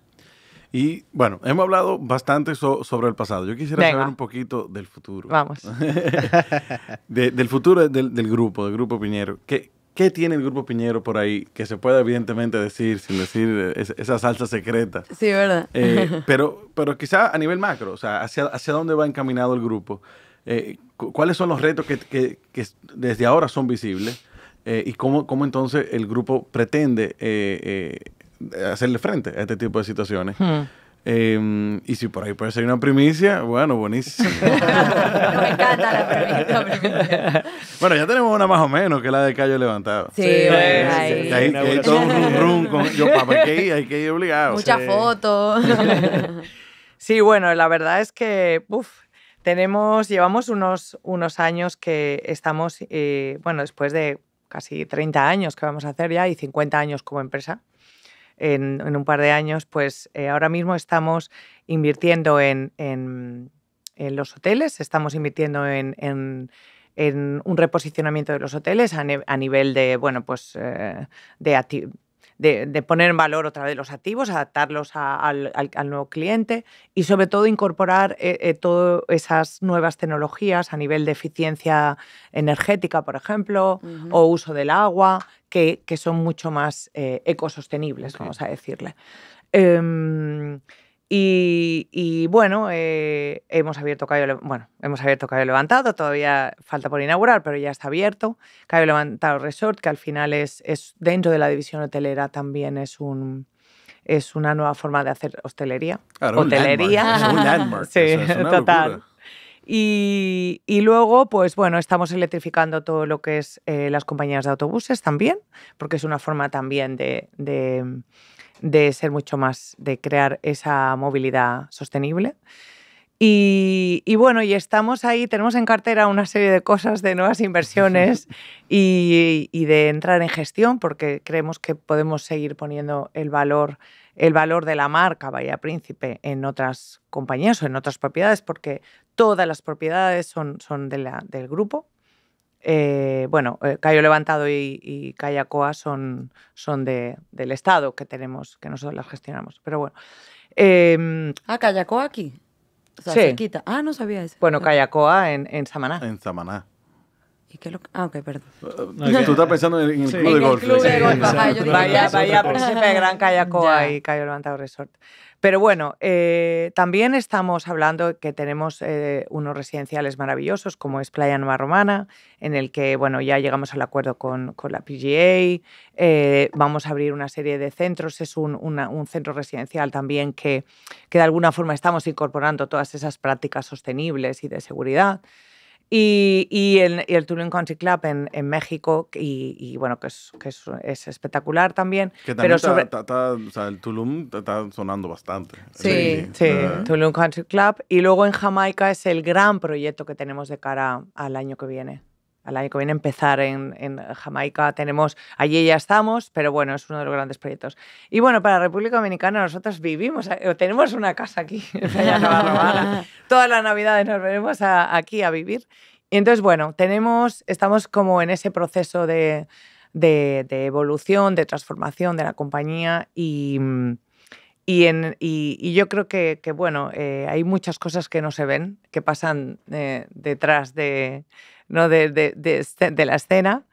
Y bueno, hemos hablado bastante sobre el pasado. Yo quisiera saber un poquito del futuro. Vamos. (laughs) del futuro del, grupo, del Grupo Piñero. ¿Qué, tiene el Grupo Piñero por ahí que se pueda evidentemente decir, sin decir eh, esa salsa secreta? Sí, verdad. Eh, (laughs) pero, pero quizá a nivel macro, o sea, hacia, dónde va encaminado el grupo. Eh, ¿Cuáles son los retos que, desde ahora son visibles? ¿Y cómo, cómo entonces el grupo pretende hacerle frente a este tipo de situaciones. Hmm. Em, y si por ahí puede ser una primicia, bueno, buenísimo. (laughs) Me
encanta la primicia.
Bueno, ya tenemos una más o menos, que es la de Cayo Levantado. Sí, sí, bueno, Hay, todo un rum, con yo, hay que ir, obligado. Muchas
fotos.
(laughs)
sí, bueno, la verdad es que, uff, tenemos, llevamos unos, unos años que estamos, eh, bueno, después de casi 30 años que vamos a hacer ya y 50 años como empresa en, un par de años, pues eh, ahora mismo estamos invirtiendo en, los hoteles, estamos invirtiendo en en un reposicionamiento de los hoteles a, nivel de, bueno, pues, eh, de de, poner en valor otra vez los activos, adaptarlos al, nuevo cliente y sobre todo incorporar eh, eh, todas esas nuevas tecnologías a nivel de eficiencia energética, por ejemplo, o uso del agua, que, son mucho más eh, ecosostenibles, vamos a decirle. Em, y, eh, bueno, hemos abierto Cayo, bueno, hemos abierto Cayo Levantado, todavía falta por inaugurar, pero ya está abierto. Cayo Levantado Resort, que al final es, es dentro de la división hotelera también es un, es una nueva forma de hacer hostelería. hotelería. (laughs) sí, total. Y, luego, pues bueno, estamos electrificando todo lo que es eh, las compañías de autobuses también, porque es una forma también de de ser mucho más, de crear esa movilidad sostenible. Y, bueno, y estamos ahí, tenemos en cartera una serie de cosas de nuevas inversiones (laughs) y, de entrar en gestión, porque creemos que podemos seguir poniendo el valor, el valor de la marca vaya Príncipe en otras compañías o en otras propiedades, porque todas las propiedades son, son de la, del grupo. Eh, bueno, eh, Cayo Levantado y, y Cayacoa son, son de, del Estado que tenemos, que nosotros las gestionamos. Pero bueno. Eh, ah,
Cayacoa aquí. O sea,
sí. Ah, no sabía eso. Bueno, ah. Cayacoa en, en Samaná. En Samaná. ¿Y qué lo... Ah, ok, perdón. Eh, no, Tú estás pensando en el, club de golf. Sí. Vaya, vaya, príncipe gran Cayacoa (laughs) y Cayo Levantado Resort. Pero bueno, eh, también estamos hablando que tenemos eh, unos residenciales maravillosos como es Playa Nueva Romana, en el que bueno, ya llegamos al acuerdo con, la PGA, eh, vamos a abrir una serie de centros, es un, centro residencial también que, que de alguna forma estamos incorporando todas esas prácticas sostenibles y de seguridad. Y, el, Tulum Country Club en, México, y, bueno, que es, espectacular también. pero
el Tulum está sonando bastante. Sí, eh,
Tulum Country Club. Y luego en Jamaica es el gran proyecto que tenemos de cara al año que viene al año que viene empezar en, Jamaica. Tenemos, allí ya estamos, pero bueno, es uno de los grandes proyectos. Y bueno, para República Dominicana nosotros vivimos, eh, tenemos una casa aquí, Toda la Navidad Todas las nos veremos aquí a vivir. Y entonces, bueno, tenemos, estamos como en ese proceso de, de, evolución, de transformación de la compañía y... Y, en, y, yo creo que, que bueno, eh, hay muchas cosas que no se ven, que pasan eh, detrás de, ¿no? de, la escena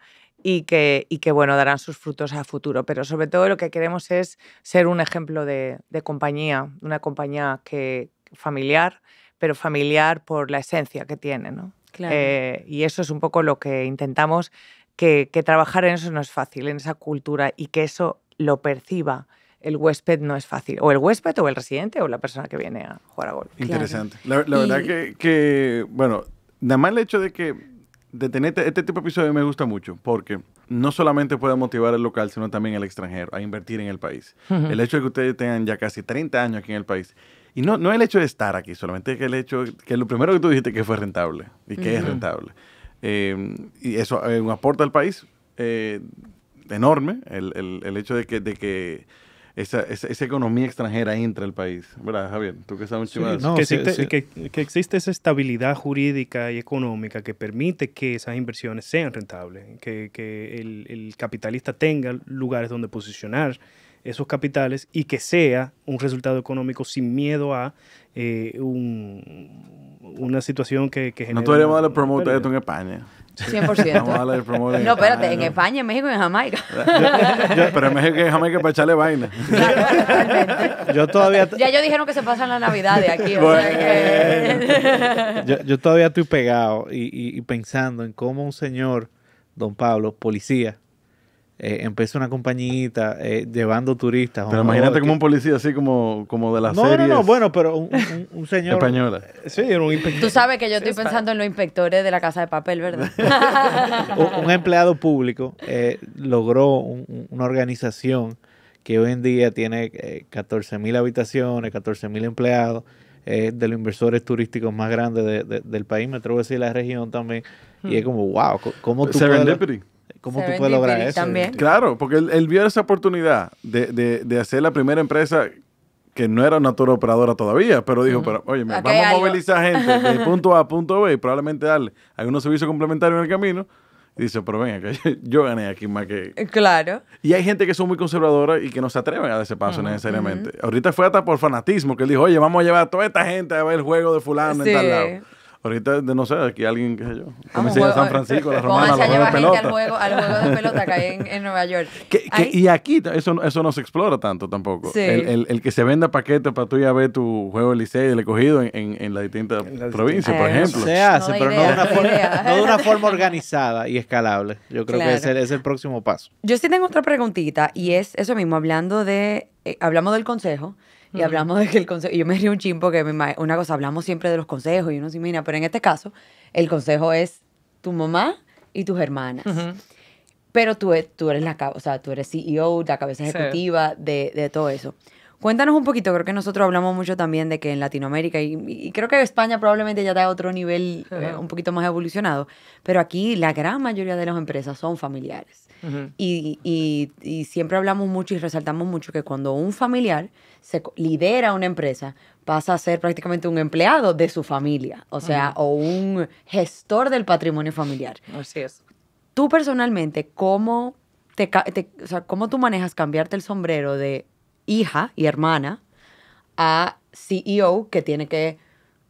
y que, que bueno, darán sus frutos a futuro. Pero sobre todo lo que queremos es ser un ejemplo de, compañía, una compañía que, familiar, pero familiar por la esencia que tiene. Eh, y eso es un poco lo que intentamos, que, trabajar en eso no es fácil, en esa cultura, y que eso lo perciba el huésped no es fácil. O el huésped o el residente o la persona que viene a jugar a golf. Interesante. La, verdad que,
que, bueno, nada más el hecho de que tener este, este tipo de episodio me gusta mucho porque no solamente puede motivar al local, sino también al extranjero a invertir en el país. El hecho de que ustedes tengan ya casi 30 años aquí en el país. Y no, no el hecho de estar aquí, solamente que el hecho, que lo primero que tú dijiste que fue rentable y que es rentable. Em, y eso es eh, un aporte al país eh, enorme, el, el, hecho de que, de que esa, esa, economía extranjera entra al país. ¿Verdad, Javier? Tú que sabes sí, no, que,
existe, esa estabilidad jurídica y económica que permite que esas inversiones sean rentables, que, el, capitalista tenga lugares donde posicionar esos capitales y que sea un resultado económico sin miedo a eh, una situación que, genera... No la de esto en
España. 100%. No, espérate, en
España, en México y en Jamaica. (laughs)
pero en México y en Jamaica para echarle vaina. yo todavía.
Ya ellos dijeron que se pasan la Navidad de aquí.
(laughs)
yo, todavía estoy pegado y, y pensando en cómo un señor, don Pablo, policía, eh, una compañita eh, llevando turistas. Pero imagínate como un policía así como, como de las series. No, no, bueno, pero un, señor... Española. Sí, era un inspector. Tú
sabes que yo estoy pensando en los inspectores de la Casa de Papel, ¿verdad?
(laughs) un,
empleado público eh, logró una organización que hoy en día tiene 14.000 eh, mil habitaciones, 14.000 empleados, de los inversores turísticos más grandes del país, me atrevo a decir la región también, y es hmm.
como, wow, ¿cómo pues tú... Serendipity. Puedes... ¿Cómo tú puedes lograr eso? Claro, porque él, vio esa oportunidad de, hacer la primera empresa que no era una torre operadora todavía, pero dijo, pero, oye, vamos a movilizar gente de (laughs) punto A a punto B y probablemente darle algunos servicios complementarios en el camino. Y dice, pero venga, (laughs) que yo gané aquí más que... Eh, claro. Y hay gente que son muy conservadoras y que no se atreven a dar ese paso necesariamente. Ahorita fue hasta por fanatismo que él dijo, oye, vamos a llevar a toda esta gente a ver el juego de fulano en tal lado. Ahorita, no sé, aquí alguien, qué sé yo, eh, a ir a San Francisco, a la Romana, a los gente al juego, al juego de pelota acá en, en Nueva York. y aquí eso, eso no se explora tanto tampoco. El, el, el, que se venda paquetes para tú ya ver tu juego de liceo y el escogido en, en, las distintas la provincias, provincia, por ejemplo. Se hace, pero no,
de una forma, organizada y escalable. Yo creo que ese es el próximo paso.
Yo sí tengo otra preguntita y es eso mismo, hablando de, eh, hablamos del consejo, y hablamos de que el consejo, y yo me río un chimpo porque una cosa, hablamos siempre de los consejos y uno se imagina, pero en este caso, el consejo es tu mamá y tus hermanas. Pero tú, e-, tú eres la, o sea, tú eres CEO, la cabeza ejecutiva de, de todo eso. Cuéntanos un poquito, creo que nosotros hablamos mucho también de que en Latinoamérica, y, creo que España probablemente ya está a otro nivel eh, un poquito más evolucionado, pero aquí la gran mayoría de las empresas son familiares. y, siempre hablamos mucho y resaltamos mucho que cuando un familiar se lidera una empresa, pasa a ser prácticamente un empleado de su familia, o sea, o un gestor del patrimonio familiar. Así es. Tú personalmente, ¿cómo, te ¿cómo tú manejas cambiarte el sombrero de hija y hermana a CEO que tiene que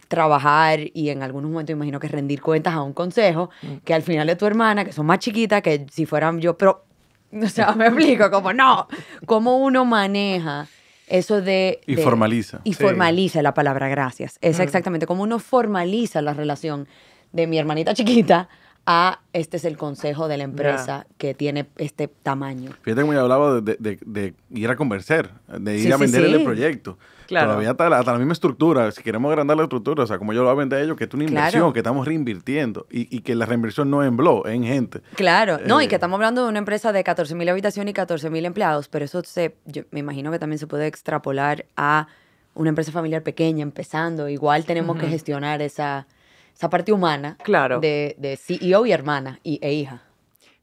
trabajar y en algunos momentos imagino que rendir cuentas a un consejo, mm. que al final de tu hermana, que son más chiquitas, que si fueran yo, pero, o sea, (laughs) me explico, como no, cómo uno maneja eso de... Y formaliza. Y formaliza la palabra gracias.
Es mm. exactamente
como uno formaliza la relación de mi hermanita chiquita a este es el consejo de la empresa que tiene este tamaño.
Fíjate cómo yo hablaba de, ir a convencer, de ir a vender el proyecto. Claro. Todavía hasta la, misma estructura, si queremos agrandar la estructura, o sea, como yo lo voy a vender a ellos, que es una inversión, que estamos reinvirtiendo y, que la reinversión no es en blog, es en gente. Claro, no, y que
eh. estamos hablando de una empresa de 14.000 habitaciones y 14.000 empleados, pero eso se, me imagino que también se puede extrapolar a una empresa familiar pequeña empezando. Igual tenemos que gestionar esa esa parte humana de, CEO y
hermana y, e hija?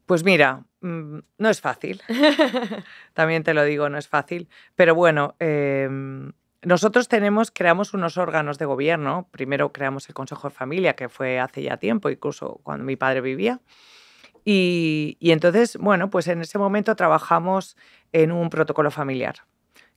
Pues mira, mm, no es fácil. (laughs) También te lo digo, no es fácil. Pero bueno, em, nosotros tenemos, creamos unos órganos de gobierno. Primero creamos el Consejo de Familia, que fue hace ya tiempo, incluso cuando mi padre vivía. y entonces, bueno, pues en ese momento trabajamos en un protocolo familiar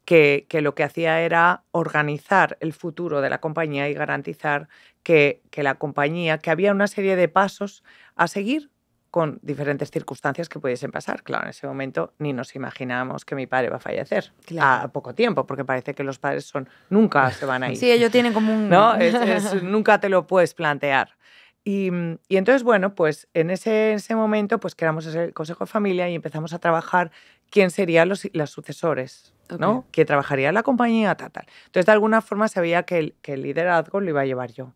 que, lo que hacía era organizar el futuro de la compañía y garantizar que, la compañía, que había una serie de pasos a seguir con diferentes circunstancias que pudiesen pasar. Claro, en ese momento ni nos imaginábamos que mi padre va a fallecer a poco tiempo, porque parece que los padres son nunca se van a (laughs) ir. Sí, ellos tienen como un... No, (laughs) nunca te lo puedes plantear. Y, mm, entonces, bueno, pues en ese, ese momento, pues creamos el Consejo de Familia y empezamos a trabajar quién serían los, los sucesores que trabajaría en la compañía, tal, tal. Entonces, de alguna forma sabía que el, que el liderazgo lo iba a llevar yo.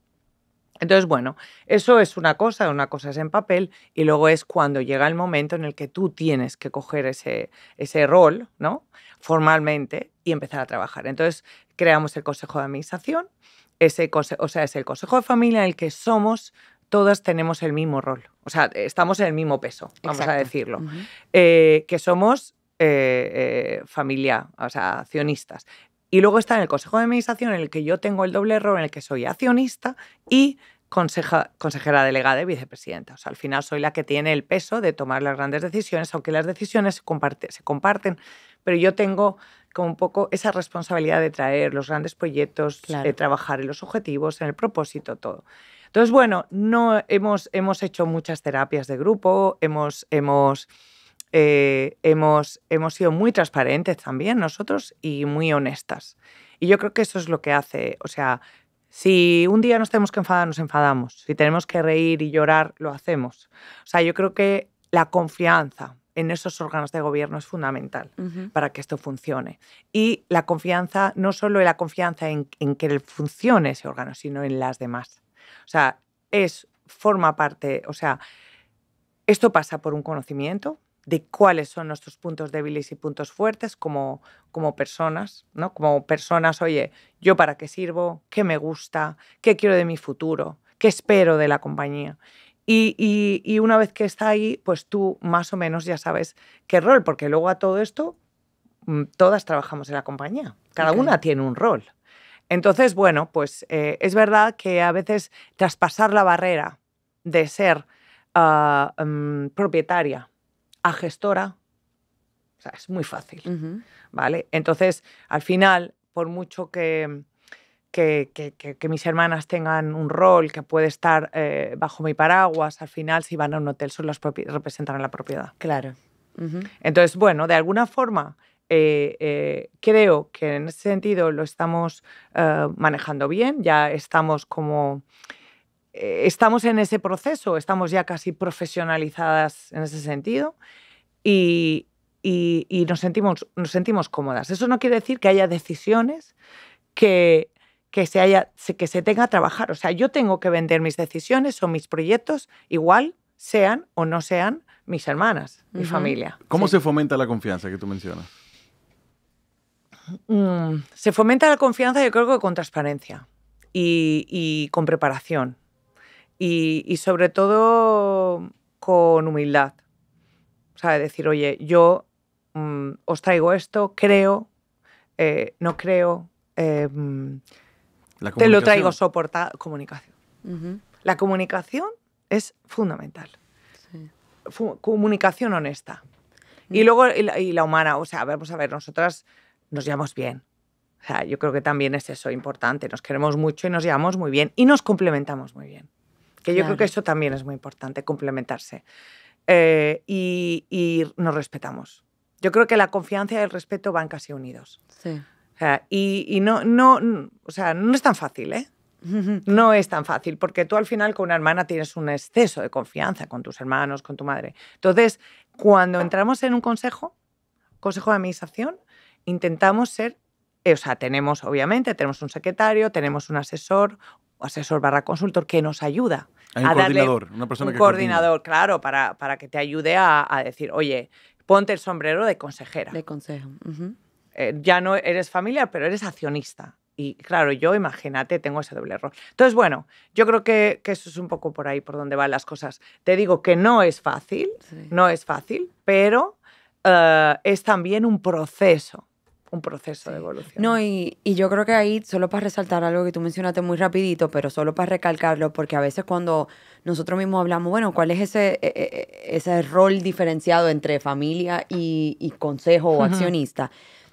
Entonces, bueno, eso es una cosa, una cosa es en papel y luego es cuando llega el momento en el que tú tienes que coger ese, ese rol, ¿no? Formalmente y empezar a trabajar. Entonces, creamos el consejo de administración, ese o sea, es el consejo de familia en el que somos, todas tenemos el mismo rol, o sea, estamos en el mismo peso, vamos a decirlo, eh, que somos eh, eh familia, o sea, accionistas. Y luego está en el Consejo de Administración en el que yo tengo el doble rol, en el que soy accionista y consejera delegada y vicepresidenta. O sea, al final soy la que tiene el peso de tomar las grandes decisiones, aunque las decisiones se, comparte, se comparten, pero yo tengo como un poco esa responsabilidad de traer los grandes proyectos, de eh, trabajar en los objetivos, en el propósito, todo. Entonces, bueno, no hemos, hemos hecho muchas terapias de grupo, hemos... hemos eh, hemos, hemos sido muy transparentes también nosotros y muy honestas. Y yo creo que eso es lo que hace, o sea, si un día nos tenemos que enfadar, nos enfadamos. Si tenemos que reír y llorar, lo hacemos. O sea, yo creo que la confianza en esos órganos de gobierno es fundamental para que esto funcione. Y la confianza, no solo en la confianza en, en, que funcione ese órgano, sino en las demás. O sea, es, forma parte, o sea, esto pasa por un conocimiento, de cuáles son nuestros puntos débiles y puntos fuertes como, como personas, ¿no? Como personas, oye, yo para qué sirvo, qué me gusta, qué quiero de mi futuro, qué espero de la compañía. Y, y, una vez que está ahí, pues tú más o menos ya sabes qué rol, porque luego a todo esto mm, todas trabajamos en la compañía, cada una tiene un rol. Entonces, bueno, pues eh, es verdad que a veces traspasar la barrera de ser ah, mm, propietaria gestora. sea, es muy fácil, ¿vale? Entonces, al final, por mucho que, que, que, mis hermanas tengan un rol, que puede estar eh, bajo mi paraguas, al final, si van a un hotel, son las representarán la propiedad. Claro. Entonces, bueno, de alguna forma, eh, eh, creo que en ese sentido lo estamos manejando bien, ya estamos como eh, estamos en ese proceso, estamos ya casi profesionalizadas en ese sentido y, y, nos, sentimos, nos sentimos cómodas. Eso no quiere decir que haya decisiones que, que, se haya, que se tenga a trabajar. O sea, yo tengo que vender mis decisiones o mis proyectos igual sean o no sean mis hermanas, mi familia.
¿Cómo se fomenta la confianza que tú mencionas?
Mm, se fomenta la confianza yo creo que con transparencia y, y con preparación y, sobre todo con humildad. O sea, decir, oye, yo mm, os traigo esto, creo, eh, no creo, em, te lo traigo soportado. Comunicación. La comunicación es fundamental. comunicación honesta. Y mm. luego, y la, humana, o sea, vamos pues a ver, nosotras nos llevamos bien. O sea, yo creo que también es eso importante. Nos queremos mucho y nos llevamos muy bien. Y nos complementamos muy bien que yo creo que eso también es muy importante, complementarse. Eh, y, y, nos respetamos. Yo creo que la confianza y el respeto van casi unidos. Sí. O sea, y, y no, no, o sea, no es tan fácil, ¿eh? (laughs) No es tan fácil, porque tú al final con una hermana tienes un exceso de confianza con tus hermanos, con tu madre. Entonces, cuando entramos en un consejo, consejo de administración, intentamos ser, eh, o sea, tenemos obviamente, tenemos un secretario, tenemos un asesor asesor barra consultor que nos ayuda. un coordinador, coordinador, claro, para, para, que te ayude a, decir, oye, ponte el sombrero de consejera. De consejo. Eh, ya no eres familiar, pero eres accionista. Y claro, yo imagínate, tengo ese doble rol Entonces, bueno, yo creo que, eso es un poco por ahí por donde van las cosas. Te digo que no es fácil, no es fácil, pero eh, es también un proceso un proceso de evolución. No, y, y, yo creo que ahí, solo para resaltar algo
que tú mencionaste muy rapidito, pero solo para recalcarlo, porque a veces cuando nosotros mismos hablamos, bueno, ¿cuál es ese, e, e, e, ese rol diferenciado entre familia y, consejo o accionista?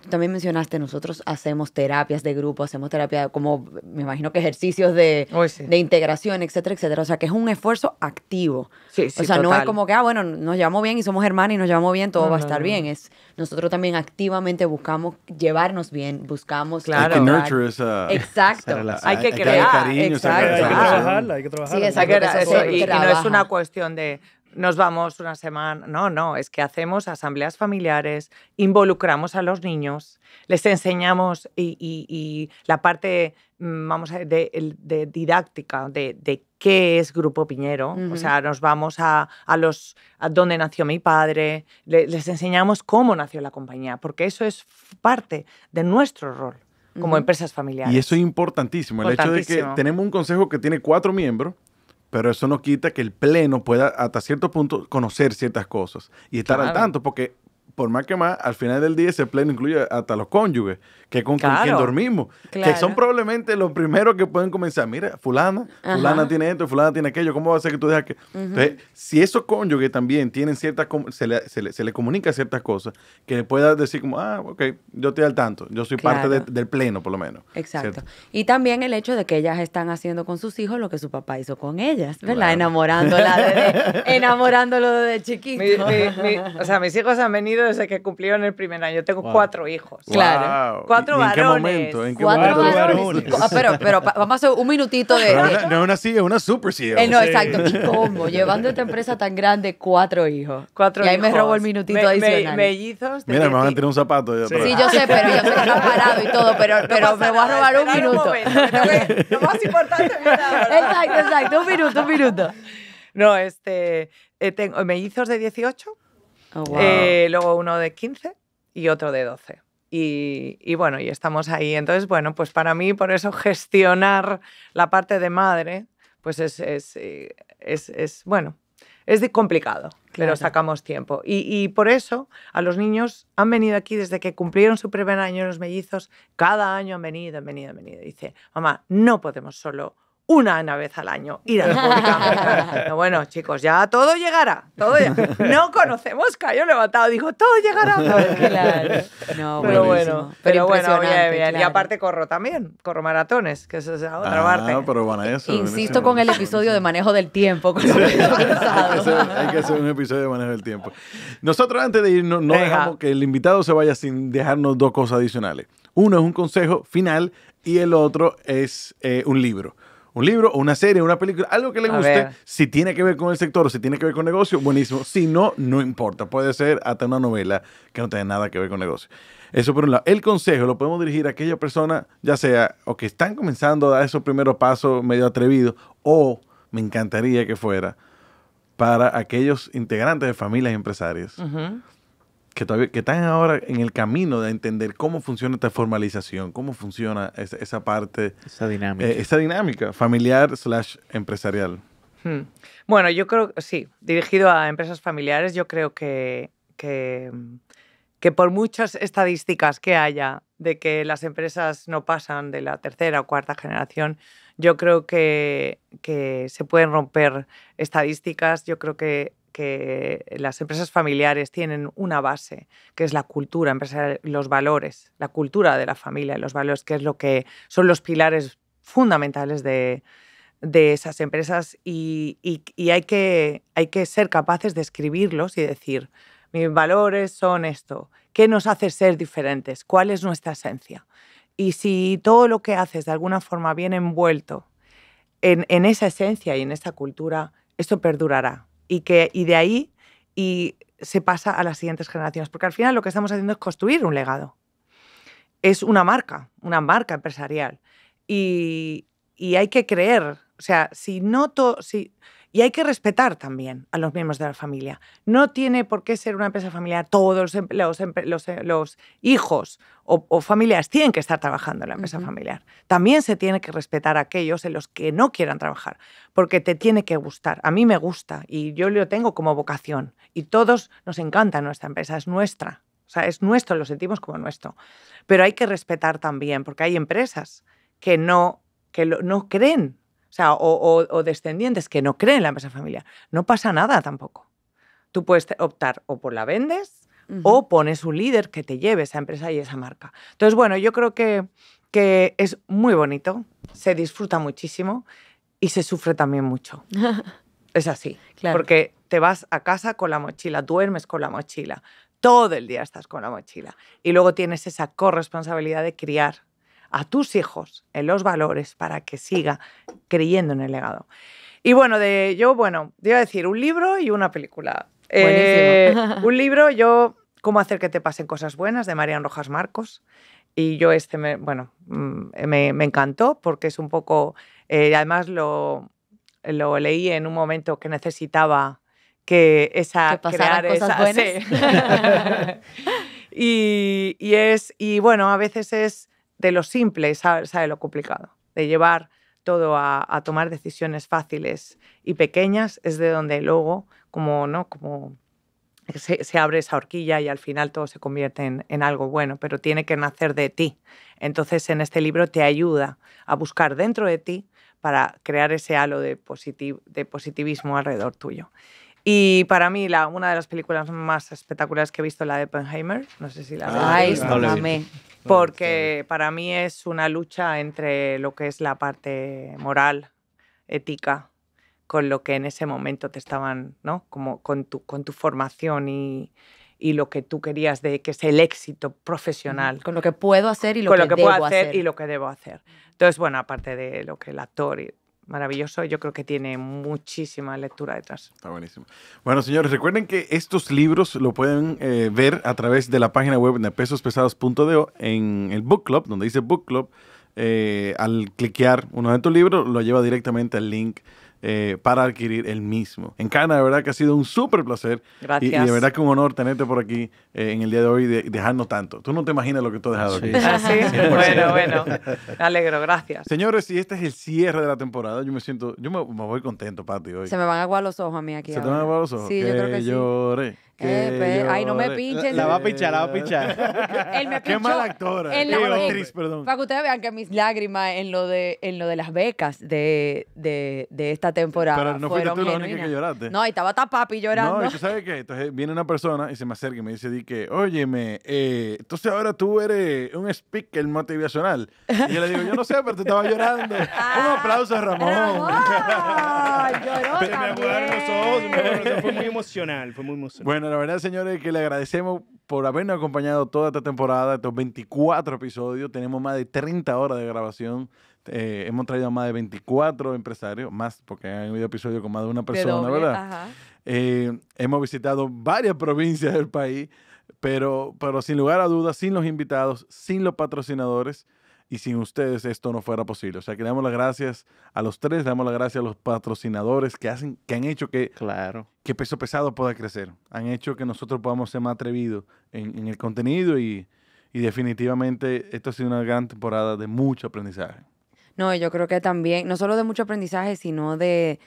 también mencionaste, nosotros hacemos terapias de grupo, hacemos terapia como, me imagino que ejercicios de, integración, etcétera, etcétera. O sea, que es un esfuerzo activo. Sí, sí, o sea, no es como que, ah, bueno, nos llevamos bien y somos hermanas y nos llevamos bien, todo va a estar bien. Es, nosotros también activamente buscamos llevarnos bien, buscamos... Claro. Hay nurture esa, Exacto. hay que crear. Hay que, trabajarla, hay que trabajarla. Sí, exacto. y no es una
cuestión de nos vamos una semana. No, no, es que hacemos asambleas familiares, involucramos a los niños, les enseñamos y, la parte, mm, vamos a de, de didáctica, de, qué es Grupo Piñero. O sea, nos vamos a, los a donde nació mi padre, les enseñamos cómo nació la compañía, porque eso es parte de nuestro rol como empresas familiares. Y eso
es importantísimo, el hecho de que tenemos un consejo que tiene cuatro miembros pero eso no quita que el pleno pueda hasta cierto punto conocer ciertas cosas y estar al tanto, porque por más que más, al final del día ese pleno incluye hasta los cónyuges, que con, quien dormimos, que son probablemente los primeros que pueden comenzar. Mira, fulana, fulana tiene esto, fulana tiene aquello, ¿cómo va a ser que tú dejas que...? Entonces, si esos cónyuges también tienen ciertas... Se le, se, le, se comunica ciertas cosas, que le pueda decir como, ah, ok, yo estoy al tanto, yo soy parte del pleno, por lo menos. Exacto.
Y también el hecho de que ellas están haciendo con sus hijos lo que su papá hizo con ellas, ¿verdad? Enamorándola
desde, (laughs) enamorándolo de chiquito. o sea, mis hijos han venido desde que cumplieron el primer año. Tengo cuatro hijos. Claro. Cuatro varones. cuatro varones. Ah, pero,
pero vamos a hacer un minutito de. (laughs) no es
una CEO, es una super CEO. Eh, no, exacto. ¿Y cómo?
Llevando esta empresa tan grande, cuatro hijos. Cuatro y ahí me robo el minutito adicional. Me, mellizos.
Mira,
me van a tener un zapato. sí. yo sé, pero yo sé
que parado y
todo, pero, pero me voy a robar un minuto. Un
Lo más importante es Exacto, exacto. Un minuto, un minuto. No, este, eh, tengo mellizos de 18, Oh, eh, luego uno de 15 y otro de 12. Y, bueno, y estamos ahí. Entonces, bueno, pues para mí por eso gestionar la parte de madre, pues es, es, eh, bueno, es complicado, pero sacamos tiempo. Y, por eso a los niños han venido aquí desde que cumplieron su primer año los mellizos, cada año han venido, han venido, han venido. Dice, mamá, no podemos solo una vez al año ir (laughs) bueno, chicos, ya todo llegará. No conocemos Cayo Levantado. Dijo, todo llegará. Claro. No, pero bueno, pero, bueno, bien, bien. Y aparte corro también. Corro maratones, que eso es otra ah,
pero bueno, Insisto con
el episodio de manejo del tiempo. hay,
que hacer, un episodio de manejo del tiempo. Nosotros antes de irnos no, dejamos que el invitado se vaya sin dejarnos dos cosas adicionales. Uno es un consejo final y el otro es eh, un libro un libro o una serie, una película, algo que le guste. Si tiene que ver con el sector, si tiene que ver con negocio, buenísimo. Si no, no importa. Puede ser hasta una novela que no tenga nada que ver con negocio. Eso por un lado. El consejo lo podemos dirigir a aquella persona, ya sea o que están comenzando a dar esos primeros pasos medio atrevidos, o me encantaría que fuera para aquellos integrantes de familias empresarias que, todavía, están ahora en el camino de entender cómo funciona esta formalización, cómo funciona esa, parte. Esa dinámica. Eh, esa dinámica familiar slash empresarial.
Hmm. Bueno, yo creo, que sí, dirigido a empresas familiares, yo creo que, que, que por muchas estadísticas que haya de que las empresas no pasan de la tercera o cuarta generación, yo creo que, que se pueden romper estadísticas, yo creo que que las empresas familiares tienen una base, que es la cultura los valores, la cultura de la familia, los valores, que es lo que son los pilares fundamentales de, de esas empresas y, y, y, hay, que, hay que ser capaces de escribirlos y decir, mis valores son esto, ¿qué nos hace ser diferentes? ¿Cuál es nuestra esencia? Y si todo lo que haces de alguna forma viene envuelto en, esa esencia y en esa cultura, esto perdurará. Y, que, y de ahí y se pasa a las siguientes generaciones. Porque al final lo que estamos haciendo es construir un legado. Es una marca, una marca empresarial. Y, hay que creer. O sea, si no, todo... Y hay que respetar también a los miembros de la familia. No tiene por qué ser una empresa familiar. Todos los, eh, hijos o, familias tienen que estar trabajando en la empresa familiar. También se tiene que respetar a aquellos en los que no quieran trabajar, porque te tiene que gustar. A mí me gusta y yo lo tengo como vocación. Y todos nos encanta nuestra empresa, es nuestra. O sea, es nuestro, lo sentimos como nuestro. Pero hay que respetar también, porque hay empresas que no, que no creen o, descendientes que no creen en la empresa familiar. No pasa nada tampoco. Tú puedes optar o por la vendes o pones un líder que te lleve esa empresa y esa marca. Entonces, bueno, yo creo que, que es muy bonito, se disfruta muchísimo y se sufre también mucho. (laughs) es así, porque te vas a casa con la mochila, duermes con la mochila, todo el día estás con la mochila y luego tienes esa corresponsabilidad de criar a tus hijos en los valores para que siga creyendo en el legado. Y bueno, de yo, bueno, te iba a decir un libro y una película. Buenísimo. Eh, un (laughs) libro, yo, Cómo hacer que te pasen cosas buenas, de Marian Rojas Marcos. Y yo este, bueno, mm, me, encantó porque es un poco, eh, además lo, lo leí en un momento que necesitaba que esa crear (laughs) y, es y bueno a veces es de lo simple sabe lo complicado, de llevar todo a, tomar decisiones fáciles y pequeñas es de donde luego, como, ¿no? como se, abre esa horquilla y al final todo se convierte en, algo bueno, pero tiene que nacer de ti. Entonces, en este libro te ayuda a buscar dentro de ti para crear ese halo de, positivismo alrededor tuyo. Y para mí, una de las películas más espectaculares que he visto, la de Oppenheimer, no sé si la ah, la porque para mí es una lucha entre lo que es la parte moral, ética, con lo que en ese momento te estaban, ¿no? Como con tu, con tu formación y, y lo que tú querías de que es el éxito profesional. Con lo que puedo hacer y lo, con que, lo que debo puedo hacer, y lo que debo hacer. Entonces, bueno, aparte de lo que el actor maravilloso. Yo creo que tiene muchísima lectura detrás. Está buenísimo.
Bueno, señores, recuerden que estos libros lo pueden eh, ver a través de la página web de pesospesados.de en el Book Club, donde dice Book Club. Eh, al cliquear uno de tus libros, lo lleva directamente al link eh, para adquirir el mismo. En Cana, de verdad que ha sido un súper placer. Y, de verdad que un honor tenerte por aquí eh, en el día de hoy y dejarnos tanto. Tú no te imaginas lo que tú has dejado aquí. sí? Ah, (laughs) bueno, bueno. alegro, gracias. Señores, y este es el cierre de la temporada. Yo me siento, yo me, voy contento, Pati, hoy. Se
me van a aguar los ojos a mí aquí. Se te van a aguar los ojos. Sí, yo creo que
lloré. Eh, pues, ay, no me pinches. La, va a pinchar, la va a pinchar. (laughs) Qué mala actora.
la, Qué actriz, perdón. Para que ustedes vean que mis lágrimas en lo de, en lo de las becas de, de, de esta temporada. Pero no fuiste tú la única que lloraste. No, y estaba tapapi llorando. No, y tú
sabes qué. Entonces viene una persona y se me acerca y me dice, di que, óyeme, eh, entonces ahora tú eres un speaker motivacional. Y yo le digo, yo no sé, pero te estaba llorando. (laughs) un aplauso a ah, Ramón. (laughs) ay lloró también. fue muy
emocional, fue muy emocional.
Bueno, la verdad, señores, que le agradecemos por habernos acompañado toda esta temporada, estos 24 episodios. Tenemos más de 30 horas de grabación. Eh, hemos traído más de 24 empresarios, más porque han habido episodios con más de una persona, ¿verdad? Eh, hemos visitado varias provincias del país, pero, pero sin lugar a dudas, sin los invitados, sin los patrocinadores y sin ustedes esto no fuera posible. O sea, que damos las gracias a los tres, le damos las gracias a los patrocinadores que, hacen, que han hecho que, claro. que Peso Pesado pueda crecer. Han hecho que nosotros podamos ser más atrevidos en, el contenido y, y definitivamente esto ha sido una gran temporada de mucho aprendizaje.
No, yo creo que también, no solo de mucho aprendizaje, sino de,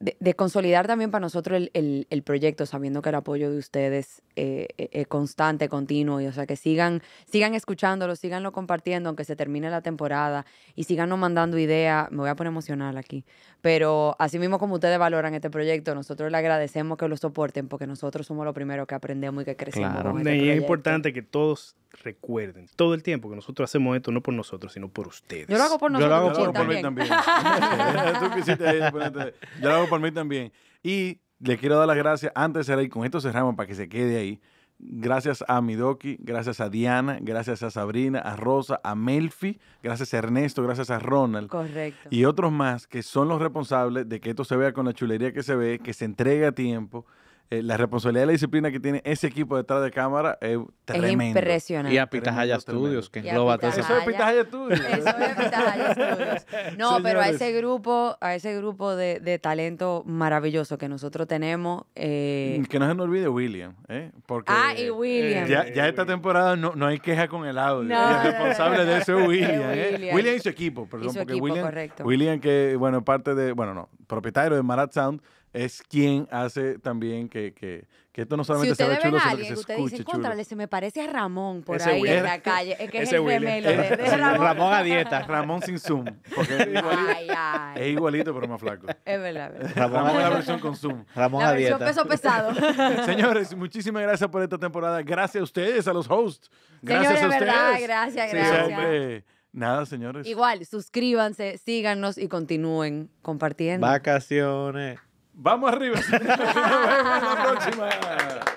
de, consolidar también para nosotros el, proyecto, sabiendo que el apoyo de ustedes eh, eh, es constante, continuo, y o sea, que sigan, sigan escuchándolo, siganlo compartiendo, aunque se termine la temporada, y sigan nos mandando ideas, me voy a poner emocional aquí, pero así mismo como ustedes valoran este proyecto, nosotros le agradecemos que lo soporten, porque nosotros somos lo primero que aprendemos y que crecemos. y este es importante
que todos recuerden todo el tiempo que nosotros hacemos esto no por nosotros, sino por ustedes. Yo lo hago por nosotros. Yo lo hago mí también. (laughs)
por mí también. Y le quiero dar las gracias antes de ahí con esto cerramos para que se quede ahí. Gracias a Midoki, gracias a Diana, gracias a Sabrina, a Rosa, a Melfi, gracias a Ernesto, gracias a Ronald. Correcto. Y otros más que son los responsables de que esto se vea con la chulería que se ve, que se entregue a tiempo eh, la responsabilidad y la disciplina que tiene ese equipo detrás de cámara es tremendo. Es impresionante. Y a Pitahaya Studios, que engloba todo eso. Eso es Pitahaya
Studios. Eso es
Studios. No, pero a ese
grupo, a ese grupo de, de talento maravilloso que nosotros tenemos. Eh,
que no se nos olvide William. ¿eh? Porque, ah,
y William. ya,
eh, esta temporada no, no, hay queja con el audio. el responsable de eso es William. William. y su equipo, perdón. porque William, correcto. William, que, bueno, parte de, bueno, no, propietario de Marat Sound es quien hace también que, que, que esto no solamente si se ve chulo, sino que se escuche dicen, chulo.
se me parece a Ramón por ahí en la calle. Es (laughs) que es el gemelo de, Ramón. Ramón. a dieta.
Ramón sin zoom. Porque es, igualito, ay, ay. es igualito, pero más flaco.
Es verdad. Ramón, Ramón la versión
con zoom. Ramón a dieta. peso pesado. (laughs) Señores, muchísimas gracias por esta temporada. Gracias a ustedes, a los hosts. Gracias a ustedes. Verdad,
gracias, gracias. Sí, hombre.
Nada, señores.
Igual, suscríbanse, síganos y continúen compartiendo.
Vacaciones. Vamos arriba. (laughs) Nos vemos la próxima.